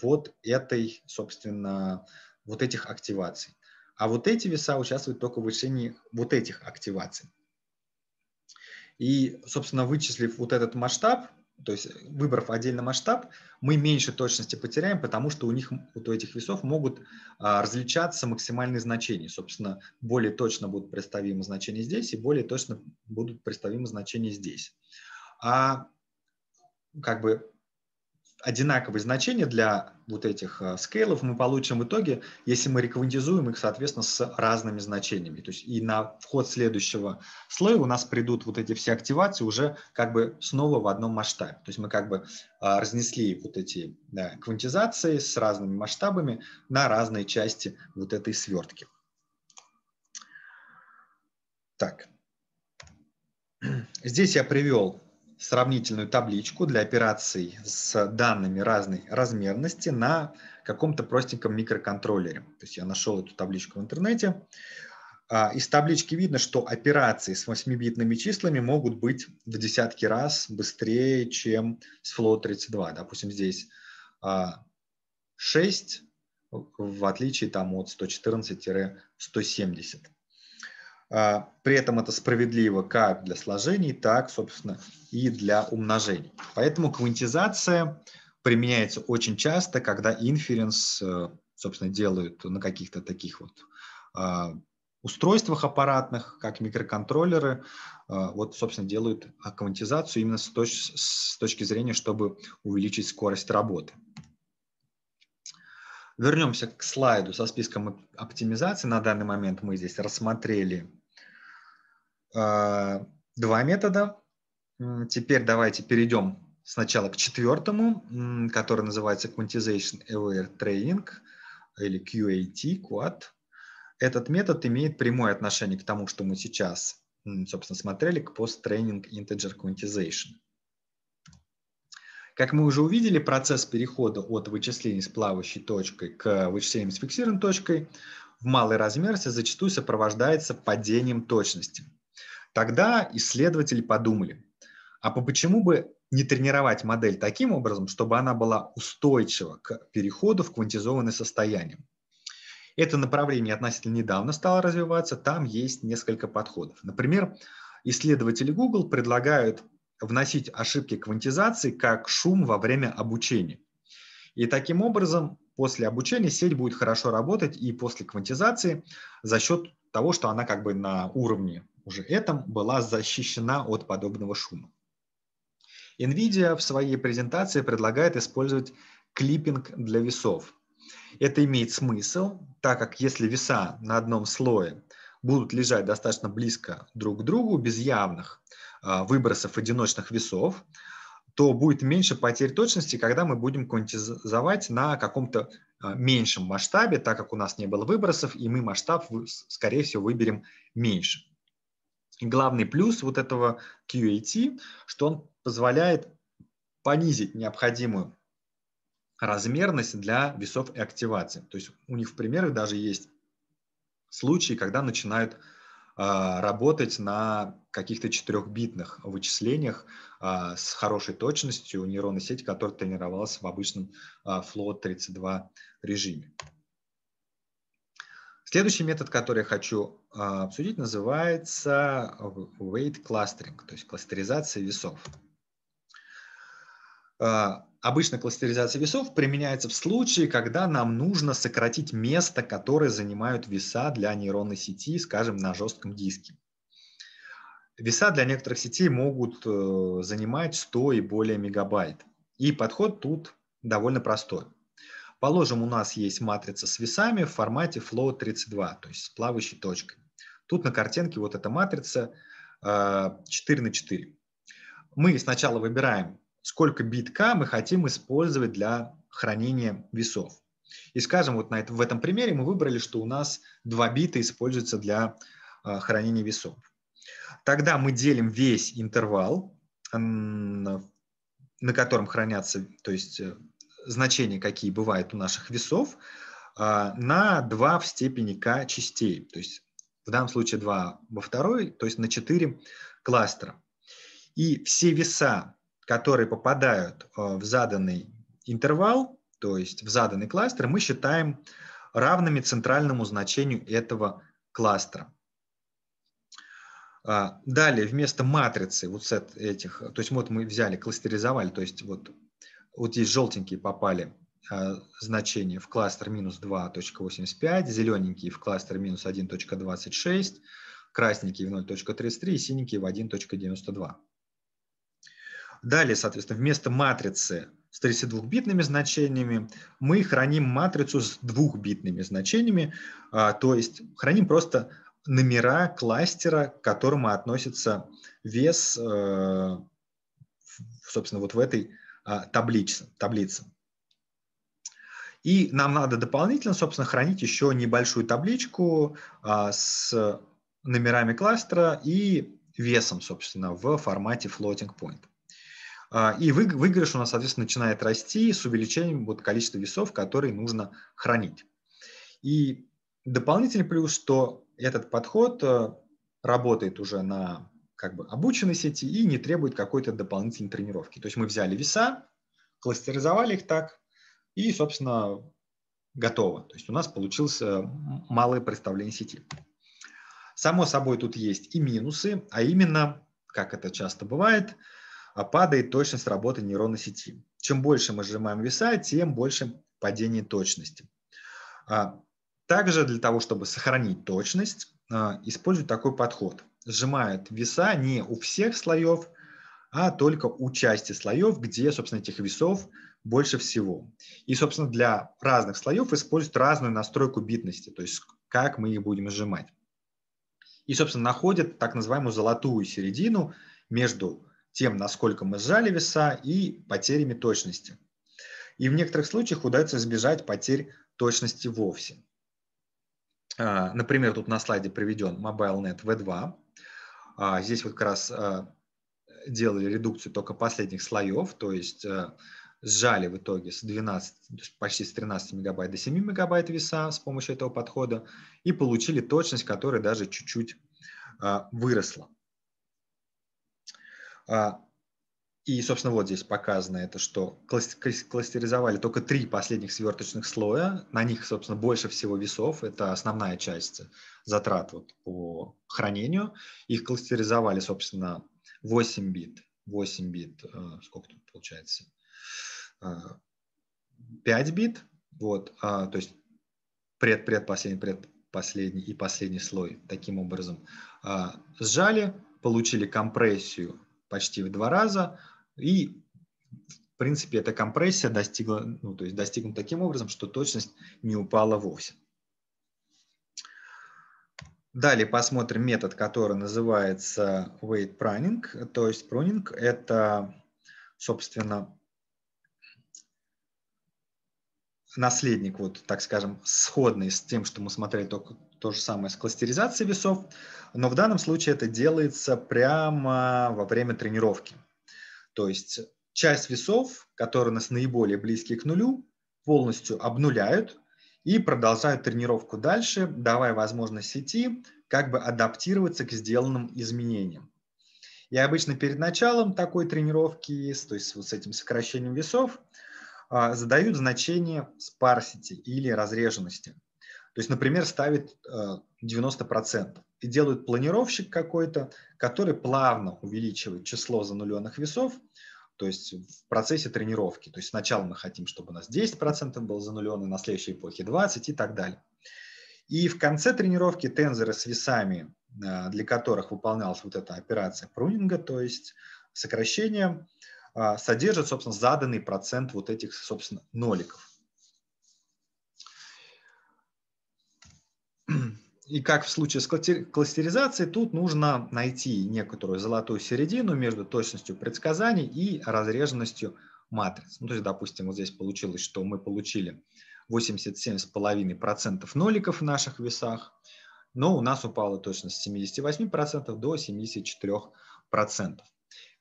S1: вот этой, собственно, вот этих активаций. А вот эти веса участвуют только в вычислении вот этих активаций. И, собственно, вычислив вот этот масштаб, то есть выбрав отдельно масштаб, мы меньше точности потеряем, потому что у них, вот у этих весов могут а, различаться максимальные значения. Собственно, более точно будут представимы значения здесь и более точно будут представимы значения здесь. А как бы одинаковые значения для вот этих э, скейлов мы получим в итоге, если мы реквантизуем их, соответственно, с разными значениями. То есть и на вход следующего слоя у нас придут вот эти все активации уже как бы снова в одном масштабе. То есть мы как бы э, разнесли вот эти да, квантизации с разными масштабами на разные части вот этой свертки. Так. Здесь я привел сравнительную табличку для операций с данными разной размерности на каком-то простеньком микроконтроллере. То есть я нашел эту табличку в интернете. А, из таблички видно, что операции с 8-битными числами могут быть в десятки раз быстрее, чем с Float 32. Допустим, здесь 6, а, в отличие там, от 114-170. А, при этом это справедливо как для сложений, так, собственно, и для умножений. Поэтому квантизация применяется очень часто, когда инференс, э, собственно, делают на каких-то таких вот а, устройствах аппаратных, как микроконтроллеры, а, вот, собственно, делают квантизацию именно с, точ с точки зрения, чтобы увеличить скорость работы. Вернемся к слайду со списком оптимизации. На данный момент мы здесь рассмотрели а, два метода. Теперь давайте перейдем сначала к четвертому, который называется Quantization Aware Training или QAT, QAT. Этот метод имеет прямое отношение к тому, что мы сейчас, собственно, смотрели, к Post Training Integer Quantization. Как мы уже увидели, процесс перехода от вычислений с плавающей точкой к вычислениям с фиксированной точкой в малый размер зачастую сопровождается падением точности – Тогда исследователи подумали, а почему бы не тренировать модель таким образом, чтобы она была устойчива к переходу в квантизованное состояние. Это направление относительно недавно стало развиваться, там есть несколько подходов. Например, исследователи Google предлагают вносить ошибки квантизации как шум во время обучения. И таким образом после обучения сеть будет хорошо работать и после квантизации за счет того, что она как бы на уровне уже этом была защищена от подобного шума. NVIDIA в своей презентации предлагает использовать клиппинг для весов. Это имеет смысл, так как если веса на одном слое будут лежать достаточно близко друг к другу, без явных э, выбросов одиночных весов, то будет меньше потерь точности, когда мы будем квантизовать на каком-то э, меньшем масштабе, так как у нас не было выбросов, и мы масштаб, скорее всего, выберем меньше главный плюс вот этого QAT, что он позволяет понизить необходимую размерность для весов и активации. То есть у них в примерах даже есть случаи, когда начинают а, работать на каких-то четырехбитных вычислениях а, с хорошей точностью нейронной сети, которая тренировалась в обычном а, Float 32 режиме. Следующий метод, который я хочу а, обсудить, называется weight clustering, то есть кластеризация весов. А, обычно кластеризация весов применяется в случае, когда нам нужно сократить место, которое занимают веса для нейронной сети, скажем, на жестком диске. Веса для некоторых сетей могут э, занимать 100 и более мегабайт. И подход тут довольно простой. Положим, у нас есть матрица с весами в формате float 32, то есть с плавающей точкой. Тут на картинке вот эта матрица 4 э, на 4. Мы сначала выбираем, сколько битка мы хотим использовать для хранения весов. И скажем, вот на это, в этом примере мы выбрали, что у нас 2 бита используются для э, хранения весов. Тогда мы делим весь интервал, на котором хранятся, то есть э, значения, какие бывают у наших весов, а, на 2 в степени k частей, то есть в данном случае 2 во второй, то есть на 4 кластера. И все веса, которые попадают а, в заданный интервал, то есть в заданный кластер, мы считаем равными центральному значению этого кластера. А, далее вместо матрицы вот с этих, то есть вот мы взяли, кластеризовали, то есть вот вот здесь желтенькие попали а, значения в кластер минус 2.85, зелененькие в кластер минус 1.26, красненькие в 0.33 и синенькие в 1.92. Далее, соответственно, вместо матрицы с 32-битными значениями мы храним матрицу с битными значениями, а, то есть храним просто номера кластера, к которому относится вес, э, собственно, вот в этой таблице, таблицам. И нам надо дополнительно, собственно, хранить еще небольшую табличку а, с номерами кластера и весом, собственно, в формате floating point. А, и выигрыш у нас, соответственно, начинает расти с увеличением вот количества весов, которые нужно хранить. И дополнительный плюс, что этот подход э, работает уже на как бы обучены сети и не требует какой-то дополнительной тренировки. То есть мы взяли веса, кластеризовали их так и, собственно, готово. То есть у нас получилось малое представление сети. Само собой тут есть и минусы, а именно, как это часто бывает, а, падает точность работы нейронной сети. Чем больше мы сжимаем веса, тем больше падение точности. А, также для того, чтобы сохранить точность, а, используют такой подход сжимает веса не у всех слоев, а только у части слоев, где, собственно, этих весов больше всего. И, собственно, для разных слоев используют разную настройку битности, то есть как мы их будем сжимать. И, собственно, находят так называемую золотую середину между тем, насколько мы сжали веса, и потерями точности. И в некоторых случаях удается избежать потерь точности вовсе. А, например, тут на слайде приведен MobileNet V2. А, здесь вот как раз а, делали редукцию только последних слоев, то есть а, сжали в итоге с 12, почти с 13 мегабайт до 7 мегабайт веса с помощью этого подхода и получили точность, которая даже чуть-чуть выросла. И, собственно, вот здесь показано это, что кластеризовали только три последних сверточных слоя. На них, собственно, больше всего весов. Это основная часть затрат вот по хранению. Их кластеризовали, собственно, 8 бит. 8 бит, э, сколько тут получается? 5 э, бит. Вот, а, то есть пред, предпоследний, предпоследний и последний слой таким образом э, сжали, получили компрессию почти в два раза, и, в принципе, эта компрессия достигла, ну, то есть достигнута таким образом, что точность не упала вовсе. Далее посмотрим метод, который называется weight pruning. То есть pruning – это, собственно, наследник, вот, так скажем, сходный с тем, что мы смотрели только то же самое с кластеризацией весов, но в данном случае это делается прямо во время тренировки. То есть часть весов, которые у нас наиболее близкие к нулю, полностью обнуляют и продолжают тренировку дальше, давая возможность сети как бы адаптироваться к сделанным изменениям. И обычно перед началом такой тренировки, то есть вот с этим сокращением весов, а, задают значение спарсити или разреженности. То есть, например, ставит 90%. А, делают планировщик какой-то, который плавно увеличивает число зануленных весов, то есть в процессе тренировки. То есть сначала мы хотим, чтобы у нас 10% был зануленный, на следующей эпохе 20% и так далее. И в конце тренировки тензоры с весами, э, для которых выполнялась вот эта операция прунинга, то есть сокращение, э, содержат, собственно, заданный процент вот этих, собственно, ноликов. И как в случае с кластеризацией, тут нужно найти некоторую золотую середину между точностью предсказаний и разреженностью матриц. Ну, то есть, допустим, вот здесь получилось, что мы получили 87,5% ноликов в наших весах, но у нас упала точность с 78% до 74%.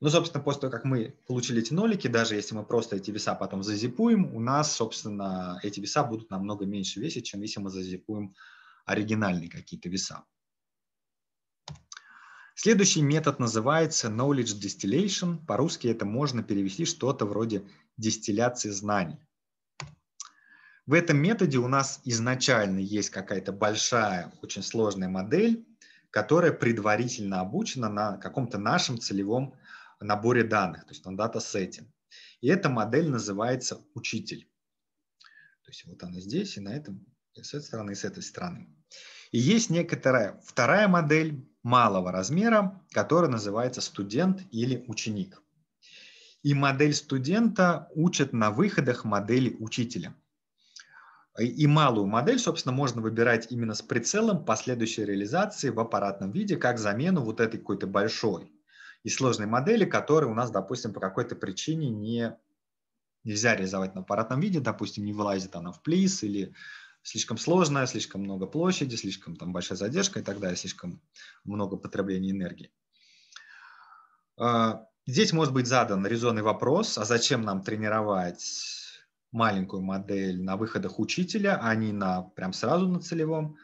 S1: Ну, собственно, после того, как мы получили эти нолики, даже если мы просто эти веса потом зазипуем, у нас, собственно, эти веса будут намного меньше весить, чем если мы зазипуем оригинальные какие-то веса. Следующий метод называется knowledge distillation. По-русски это можно перевести что-то вроде дистилляции знаний. В этом методе у нас изначально есть какая-то большая, очень сложная модель, которая предварительно обучена на каком-то нашем целевом наборе данных, то есть на датасете. И эта модель называется учитель. То есть вот она здесь и на этом, и с этой стороны, и с этой стороны. И есть некоторая вторая модель малого размера, которая называется студент или ученик. И модель студента учат на выходах модели учителя. И малую модель, собственно, можно выбирать именно с прицелом последующей реализации в аппаратном виде, как замену вот этой какой-то большой и сложной модели, которая у нас, допустим, по какой-то причине не, нельзя реализовать на аппаратном виде, допустим, не вылазит она в плиз или слишком сложная, слишком много площади, слишком там большая задержка и так далее, слишком много потребления энергии. А, здесь может быть задан резонный вопрос, а зачем нам тренировать маленькую модель на выходах учителя, а не на прям сразу на целевом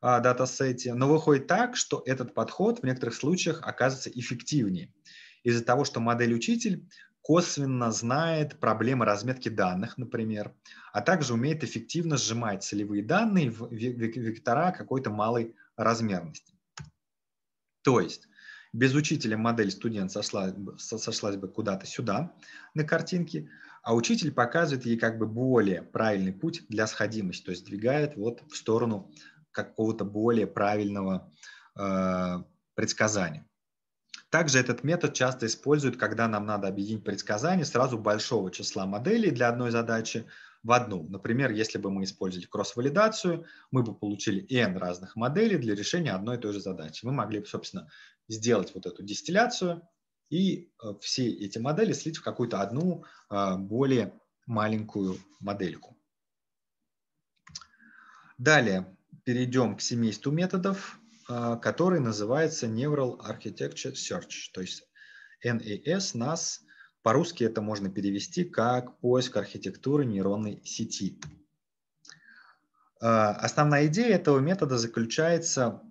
S1: а, датасете. Но выходит так, что этот подход в некоторых случаях оказывается эффективнее из-за того, что модель учитель косвенно знает проблемы разметки данных, например, а также умеет эффективно сжимать целевые данные в вектора какой-то малой размерности. То есть без учителя модель студент сошла, сошлась бы куда-то сюда на картинке, а учитель показывает ей как бы более правильный путь для сходимости, то есть двигает вот в сторону какого-то более правильного э, предсказания. Также этот метод часто используют, когда нам надо объединить предсказания сразу большого числа моделей для одной задачи в одну. Например, если бы мы использовали кросс-валидацию, мы бы получили N разных моделей для решения одной и той же задачи. Мы могли бы, собственно, сделать вот эту дистилляцию и э, все эти модели слить в какую-то одну э, более маленькую модельку. Далее перейдем к семейству методов. А, который называется Neural Architecture Search, то есть NAS, NAS. По-русски это можно перевести как поиск архитектуры нейронной сети. А, основная идея этого метода заключается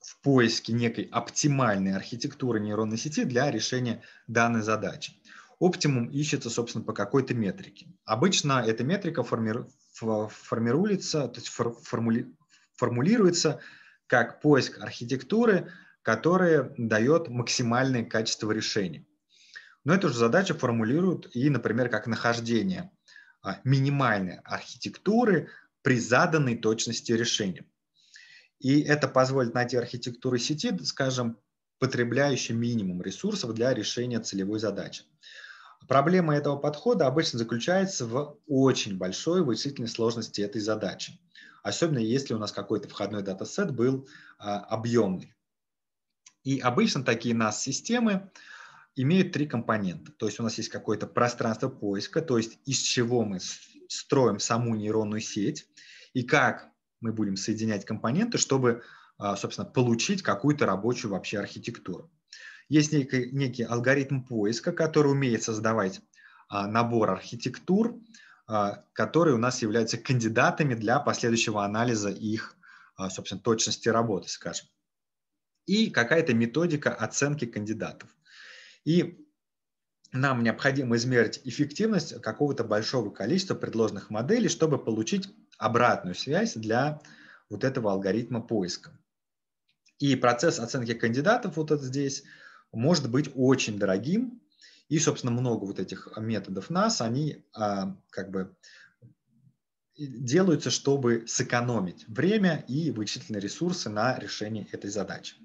S1: в поиске некой оптимальной архитектуры нейронной сети для решения данной задачи. Оптимум ищется, собственно, по какой-то метрике. Обычно эта метрика формируется, то есть формули, формулируется как поиск архитектуры, которая дает максимальное качество решения. Но эту же задачу формулируют и, например, как нахождение а, минимальной архитектуры при заданной точности решения. И это позволит найти архитектуры сети, скажем, потребляющие минимум ресурсов для решения целевой задачи. Проблема этого подхода обычно заключается в очень большой вычислительной сложности этой задачи особенно если у нас какой-то входной датасет был а, объемный. И обычно такие NAS-системы имеют три компонента. То есть у нас есть какое-то пространство поиска, то есть из чего мы строим саму нейронную сеть и как мы будем соединять компоненты, чтобы, а, собственно, получить какую-то рабочую вообще архитектуру. Есть некий, некий алгоритм поиска, который умеет создавать а, набор архитектур, а, которые у нас являются кандидатами для последующего анализа их, а, собственно, точности работы, скажем. И какая-то методика оценки кандидатов. И нам необходимо измерить эффективность какого-то большого количества предложенных моделей, чтобы получить обратную связь для вот этого алгоритма поиска. И процесс оценки кандидатов вот этот здесь может быть очень дорогим, и, собственно, много вот этих методов нас, они а, как бы делаются, чтобы сэкономить время и вычислительные ресурсы на решение этой задачи.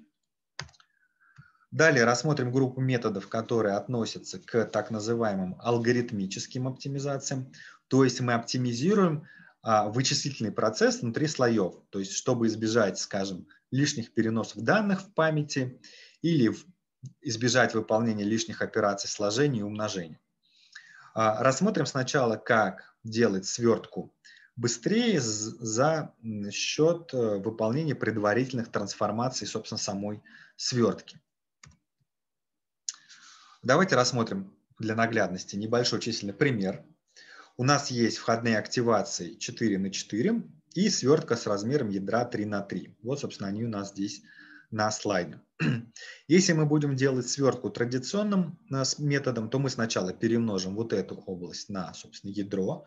S1: Далее рассмотрим группу методов, которые относятся к так называемым алгоритмическим оптимизациям. То есть мы оптимизируем а, вычислительный процесс внутри слоев, то есть чтобы избежать, скажем, лишних переносов данных в памяти или в избежать выполнения лишних операций сложения и умножения. А, рассмотрим сначала, как делать свертку быстрее за счет э, выполнения предварительных трансформаций, собственно, самой свертки. Давайте рассмотрим для наглядности небольшой численный пример. У нас есть входные активации 4 на 4 и свертка с размером ядра 3 на 3. Вот, собственно, они у нас здесь на слайде. Если мы будем делать свертку традиционным э, методом, то мы сначала перемножим вот эту область на, собственно, ядро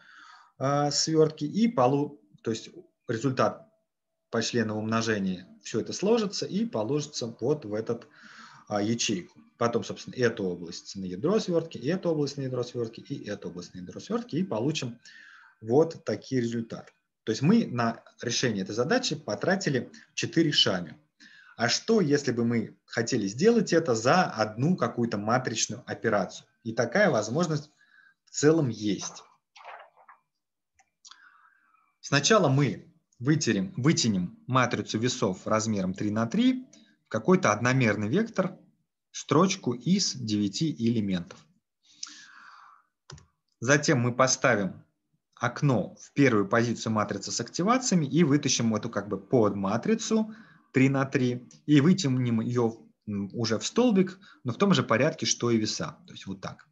S1: э, свертки и полу, то есть результат по умножения все это сложится и положится вот в этот а, ячейку. Потом, собственно, эту область на ядро свертки, эту область на ядро свертки и эту область на ядро свертки и получим вот такие результаты. То есть мы на решение этой задачи потратили 4 шага. А что, если бы мы хотели сделать это за одну какую-то матричную операцию? И такая возможность в целом есть. Сначала мы вытерем, вытянем матрицу весов размером 3 на 3 в какой-то одномерный вектор, строчку из 9 элементов. Затем мы поставим окно в первую позицию матрицы с активациями и вытащим эту как бы под матрицу. 3 на 3 и вытянем ее уже в столбик, но в том же порядке, что и веса, то есть вот так.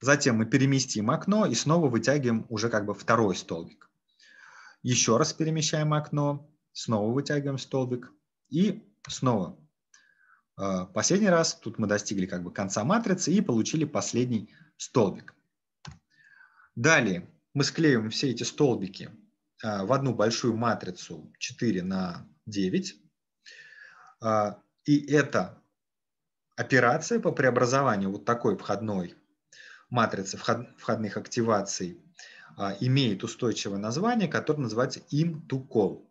S1: Затем мы переместим окно и снова вытягиваем уже как бы второй столбик. Еще раз перемещаем окно, снова вытягиваем столбик и снова. А, последний раз тут мы достигли как бы конца матрицы и получили последний столбик. Далее мы склеиваем все эти столбики а, в одну большую матрицу 4 на 9. А, и эта операция по преобразованию вот такой входной матрицы входных активаций а, имеет устойчивое название, которое называется im to call.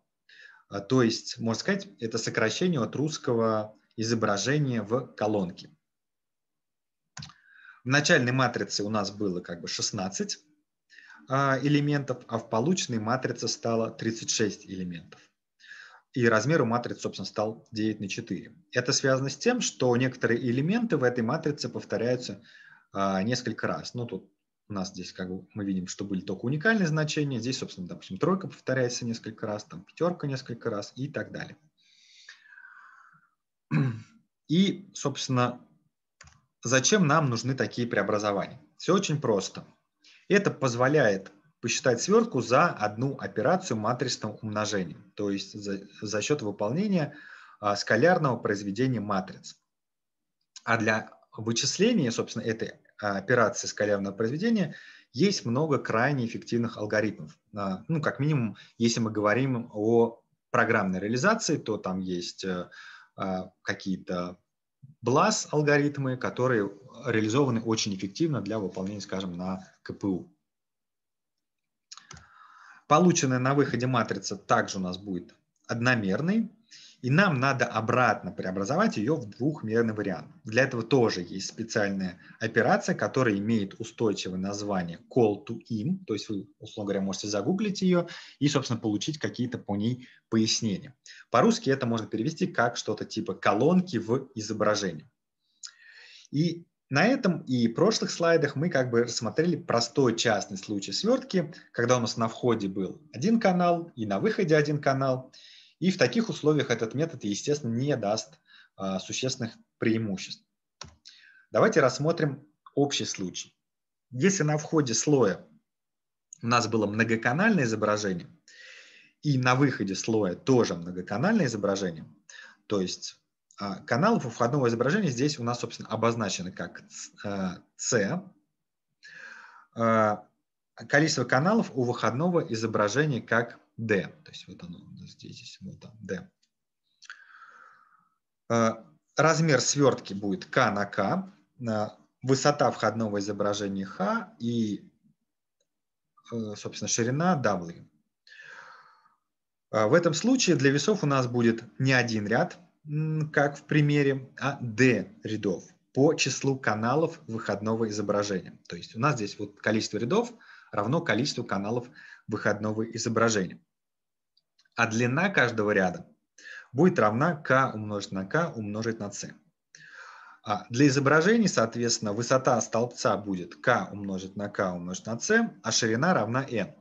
S1: То есть, можно сказать, это сокращение от русского изображения в колонке. В начальной матрице у нас было как бы 16 а, элементов, а в полученной матрице стало 36 элементов. И размер у матрицы, собственно, стал 9 на 4. Это связано с тем, что некоторые элементы в этой матрице повторяются а, несколько раз. Ну, тут у нас здесь, как бы, мы видим, что были только уникальные значения. Здесь, собственно, допустим, тройка повторяется несколько раз, там пятерка несколько раз и так далее. И, собственно, зачем нам нужны такие преобразования? Все очень просто. Это позволяет посчитать свертку за одну операцию матричного умножения, то есть за, за счет выполнения а, скалярного произведения матриц. А для вычисления, собственно, этой а, операции скалярного произведения есть много крайне эффективных алгоритмов. А, ну, как минимум, если мы говорим о программной реализации, то там есть э, а, какие-то BLAS алгоритмы, которые реализованы очень эффективно для выполнения, скажем, на КПУ. Полученная на выходе матрица также у нас будет одномерной. И нам надо обратно преобразовать ее в двухмерный вариант. Для этого тоже есть специальная операция, которая имеет устойчивое название call to im, то есть вы, условно говоря, можете загуглить ее и, собственно, получить какие-то по ней пояснения. По-русски это можно перевести как что-то типа колонки в изображении. И на этом и прошлых слайдах мы как бы рассмотрели простой частный случай свертки, когда у нас на входе был один канал и на выходе один канал – и в таких условиях этот метод, естественно, не даст а, существенных преимуществ. Давайте рассмотрим общий случай. Если на входе слоя у нас было многоканальное изображение, и на выходе слоя тоже многоканальное изображение, то есть а, каналов у входного изображения здесь у нас, собственно, обозначены как C. А, количество каналов у выходного изображения как D. То есть вот оно здесь, вот там, D. А, размер свертки будет К на К. А, высота входного изображения Х и, э, собственно, ширина W. А, в этом случае для весов у нас будет не один ряд, как в примере, а D рядов по числу каналов выходного изображения. То есть у нас здесь вот количество рядов равно количеству каналов выходного изображения а длина каждого ряда будет равна k умножить на k умножить на c. А для изображений, соответственно, высота столбца будет k умножить на k умножить на c, а ширина равна n.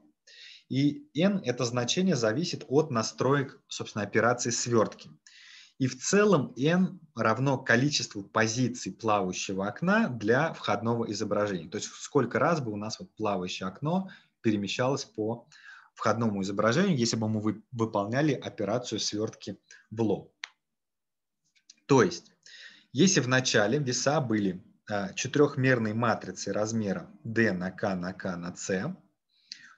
S1: И n это значение зависит от настроек, собственно, операции свертки. И в целом n равно количеству позиций плавающего окна для входного изображения. То есть сколько раз бы у нас вот плавающее окно перемещалось по входному изображению, если бы мы выполняли операцию свертки в То есть, если в начале веса были а, четырехмерной матрицы размера D на K на K на C,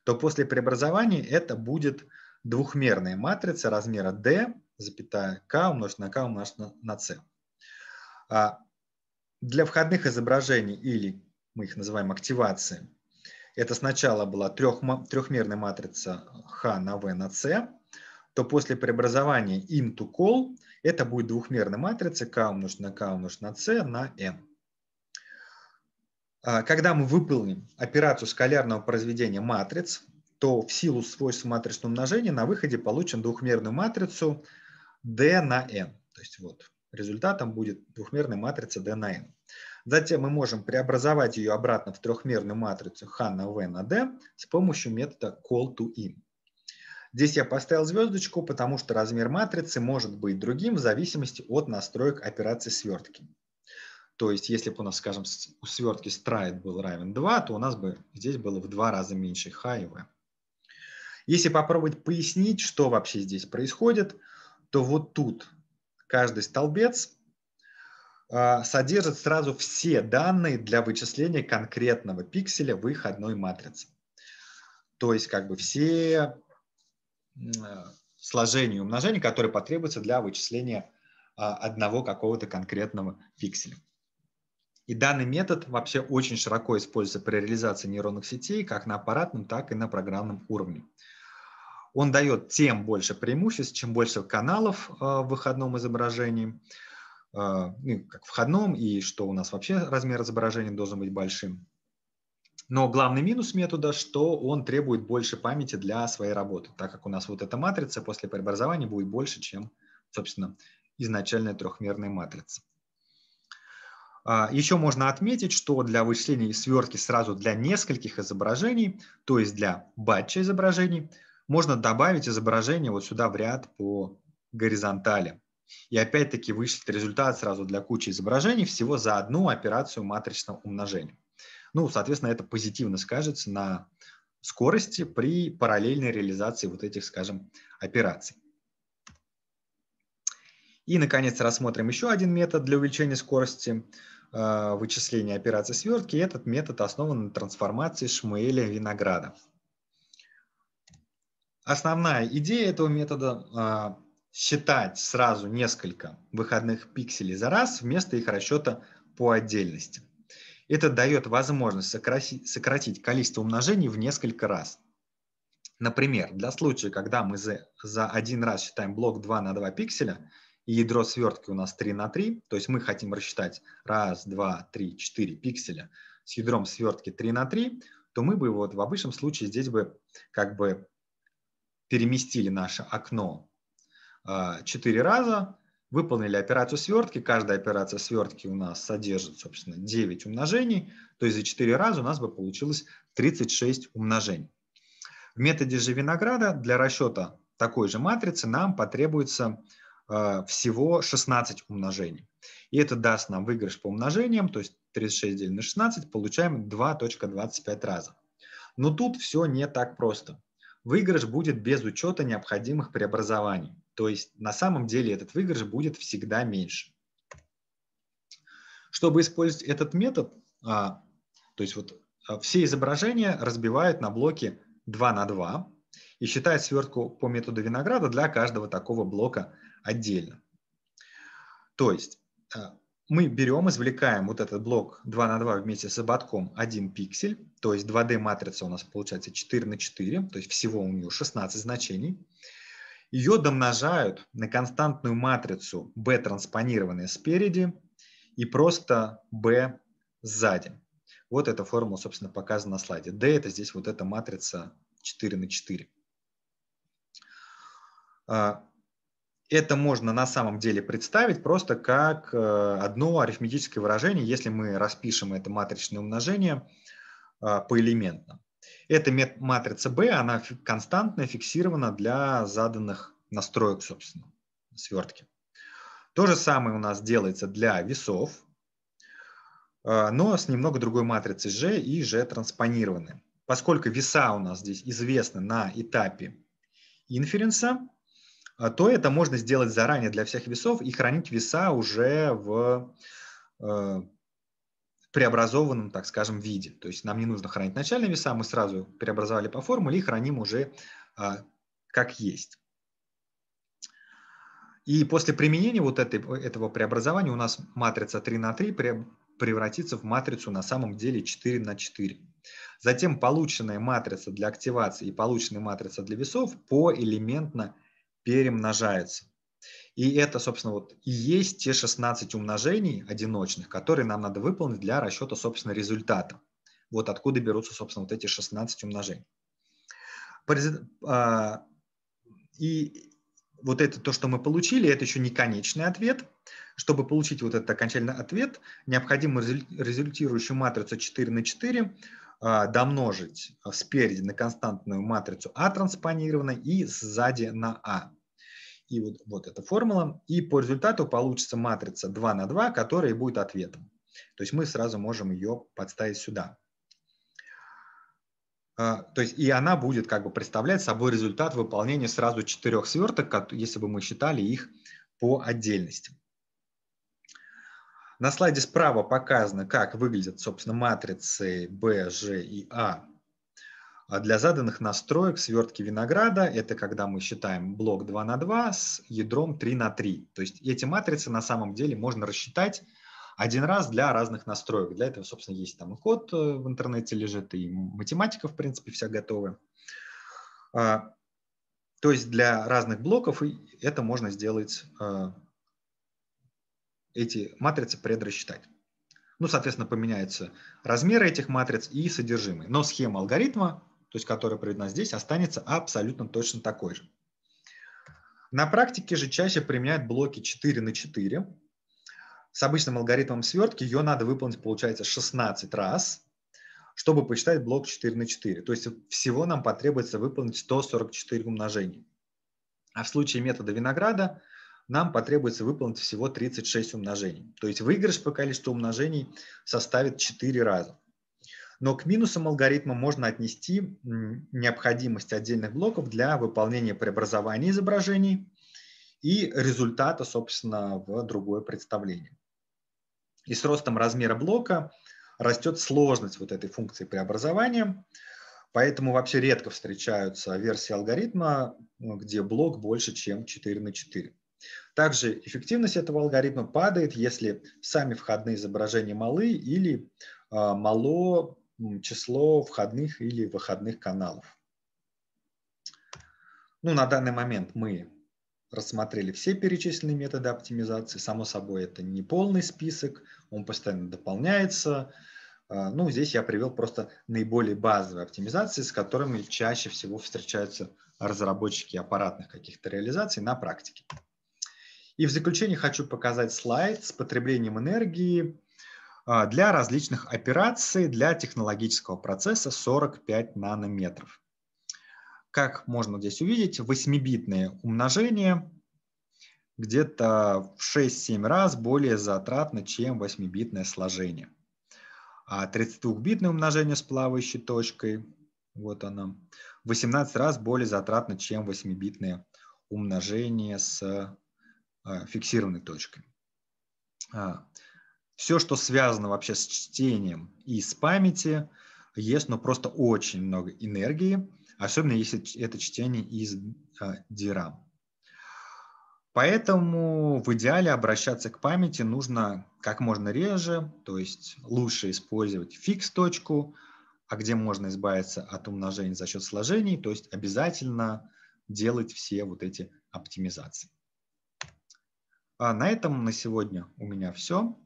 S1: то после преобразования это будет двухмерная матрица размера D, запятая K умножить на K умножить на, на C. А, для входных изображений или мы их называем активацией, это сначала была трех, трехмерная матрица Х на В на С, то после преобразования им to call это будет двухмерная матрица К умножить на К умножить на С на N. А, когда мы выполним операцию скалярного произведения матриц, то в силу свойств матричного умножения на выходе получим двухмерную матрицу D на N. То есть вот результатом будет двухмерная матрица D на N. Затем мы можем преобразовать ее обратно в трехмерную матрицу Ханна В на D с помощью метода call to in. Здесь я поставил звездочку, потому что размер матрицы может быть другим в зависимости от настроек операции свертки. То есть, если бы у нас, скажем, у свертки stride был равен 2, то у нас бы здесь было в два раза меньше h и v. Если попробовать пояснить, что вообще здесь происходит, то вот тут каждый столбец а, содержит сразу все данные для вычисления конкретного пикселя выходной матрицы. То есть как бы все а, сложения и умножения, которые потребуются для вычисления а, одного какого-то конкретного пикселя. И данный метод вообще очень широко используется при реализации нейронных сетей как на аппаратном, так и на программном уровне. Он дает тем больше преимуществ, чем больше каналов в выходном изображении – Э, ну, как входном, и что у нас вообще размер изображения должен быть большим. Но главный минус метода, что он требует больше памяти для своей работы, так как у нас вот эта матрица после преобразования будет больше, чем, собственно, изначальная трехмерная матрица. А, еще можно отметить, что для вычислений свертки сразу для нескольких изображений, то есть для батча изображений, можно добавить изображение вот сюда в ряд по горизонтали и опять-таки вычислить результат сразу для кучи изображений всего за одну операцию матричного умножения. Ну, соответственно, это позитивно скажется на скорости при параллельной реализации вот этих, скажем, операций. И, наконец, рассмотрим еще один метод для увеличения скорости э, вычисления операции свертки. Этот метод основан на трансформации Шмуэля Винограда. Основная идея этого метода э, считать сразу несколько выходных пикселей за раз вместо их расчета по отдельности. Это дает возможность сократить, сократить количество умножений в несколько раз. Например, для случая, когда мы за, за один раз считаем блок 2 на 2 пикселя, и ядро свертки у нас 3 на 3, то есть мы хотим рассчитать 1, 2, 3, 4 пикселя с ядром свертки 3 на 3, то мы бы вот в обычном случае здесь бы как бы переместили наше окно а, четыре раза, выполнили операцию свертки, каждая операция свертки у нас содержит, собственно, 9 умножений, то есть за 4 раза у нас бы получилось 36 умножений. В методе же винограда для расчета такой же матрицы нам потребуется а, всего 16 умножений. И это даст нам выигрыш по умножениям, то есть 36 делить на 16, получаем 2.25 раза. Но тут все не так просто выигрыш будет без учета необходимых преобразований. То есть на самом деле этот выигрыш будет всегда меньше. Чтобы использовать этот метод, а, то есть вот а, все изображения разбивают на блоки 2 на 2 и считают свертку по методу винограда для каждого такого блока отдельно. То есть а, мы берем, извлекаем вот этот блок 2 на 2 вместе с ободком 1 пиксель, то есть 2D матрица у нас получается 4 на 4, то есть всего у нее 16 значений. Ее домножают на константную матрицу B транспонированная спереди и просто B сзади. Вот эта формула, собственно, показана на слайде. D это здесь вот эта матрица 4 на 4 это можно на самом деле представить просто как э, одно арифметическое выражение, если мы распишем это матричное умножение э, поэлементно. Эта матрица B, она константная, фиксирована для заданных настроек, собственно, свертки. То же самое у нас делается для весов, э, но с немного другой матрицей G и G транспонированы. Поскольку веса у нас здесь известны на этапе инференса, а то это можно сделать заранее для всех весов и хранить веса уже в э, преобразованном, так скажем, виде. То есть нам не нужно хранить начальные веса, мы сразу преобразовали по формуле и храним уже э, как есть. И после применения вот этой, этого преобразования у нас матрица 3 на 3 превратится в матрицу на самом деле 4 на 4. Затем полученная матрица для активации и полученная матрица для весов поэлементно перемножается. И это, собственно, вот и есть те 16 умножений одиночных, которые нам надо выполнить для расчета, собственно, результата. Вот откуда берутся, собственно, вот эти 16 умножений. А, и вот это то, что мы получили, это еще не конечный ответ. Чтобы получить вот этот окончательный ответ, необходимо результирующую матрицу 4 на 4 а, домножить а, спереди на константную матрицу А транспонированной и сзади на А. И вот, вот эта формула. И по результату получится матрица 2 на 2, которая будет ответом. То есть мы сразу можем ее подставить сюда. А, то есть и она будет как бы представлять собой результат выполнения сразу четырех сверток, если бы мы считали их по отдельности. На слайде справа показано, как выглядят, собственно, матрицы B, G и A а. а для заданных настроек свертки винограда – это когда мы считаем блок 2 на 2 с ядром 3 на 3. То есть эти матрицы на самом деле можно рассчитать один раз для разных настроек. Для этого, собственно, есть там и код э, в интернете лежит, и математика, в принципе, вся готова. А, то есть для разных блоков это можно сделать э, эти матрицы предрасчитать. Ну, соответственно, поменяются размеры этих матриц и содержимое. Но схема алгоритма, то есть которая приведена здесь, останется абсолютно точно такой же. На практике же чаще применяют блоки 4 на 4. С обычным алгоритмом свертки ее надо выполнить, получается, 16 раз, чтобы посчитать блок 4 на 4. То есть всего нам потребуется выполнить 144 умножений. А в случае метода винограда – нам потребуется выполнить всего 36 умножений. То есть выигрыш по количеству умножений составит 4 раза. Но к минусам алгоритма можно отнести необходимость отдельных блоков для выполнения преобразования изображений и результата, собственно, в другое представление. И с ростом размера блока растет сложность вот этой функции преобразования, поэтому вообще редко встречаются версии алгоритма, где блок больше, чем 4 на 4. Также эффективность этого алгоритма падает, если сами входные изображения малы или а, мало число входных или выходных каналов. Ну, на данный момент мы рассмотрели все перечисленные методы оптимизации. Само собой, это не полный список, он постоянно дополняется. А, ну, здесь я привел просто наиболее базовые оптимизации, с которыми чаще всего встречаются разработчики аппаратных каких-то реализаций на практике. И в заключение хочу показать слайд с потреблением энергии а, для различных операций для технологического процесса 45 нанометров. Как можно здесь увидеть, 8-битное умножение где-то в 6-7 раз более затратно, чем 8-битное сложение. А 32-битное умножение с плавающей точкой, вот оно, 18 раз более затратно, чем 8-битное умножение с Э, фиксированной точкой. А, все, что связано вообще с чтением и с памяти, есть, но просто очень много энергии, особенно если это чтение из DRAM. А, Поэтому в идеале обращаться к памяти нужно как можно реже, то есть лучше использовать фикс-точку, а где можно избавиться от умножения за счет сложений, то есть обязательно делать все вот эти оптимизации. А на этом на сегодня у меня все.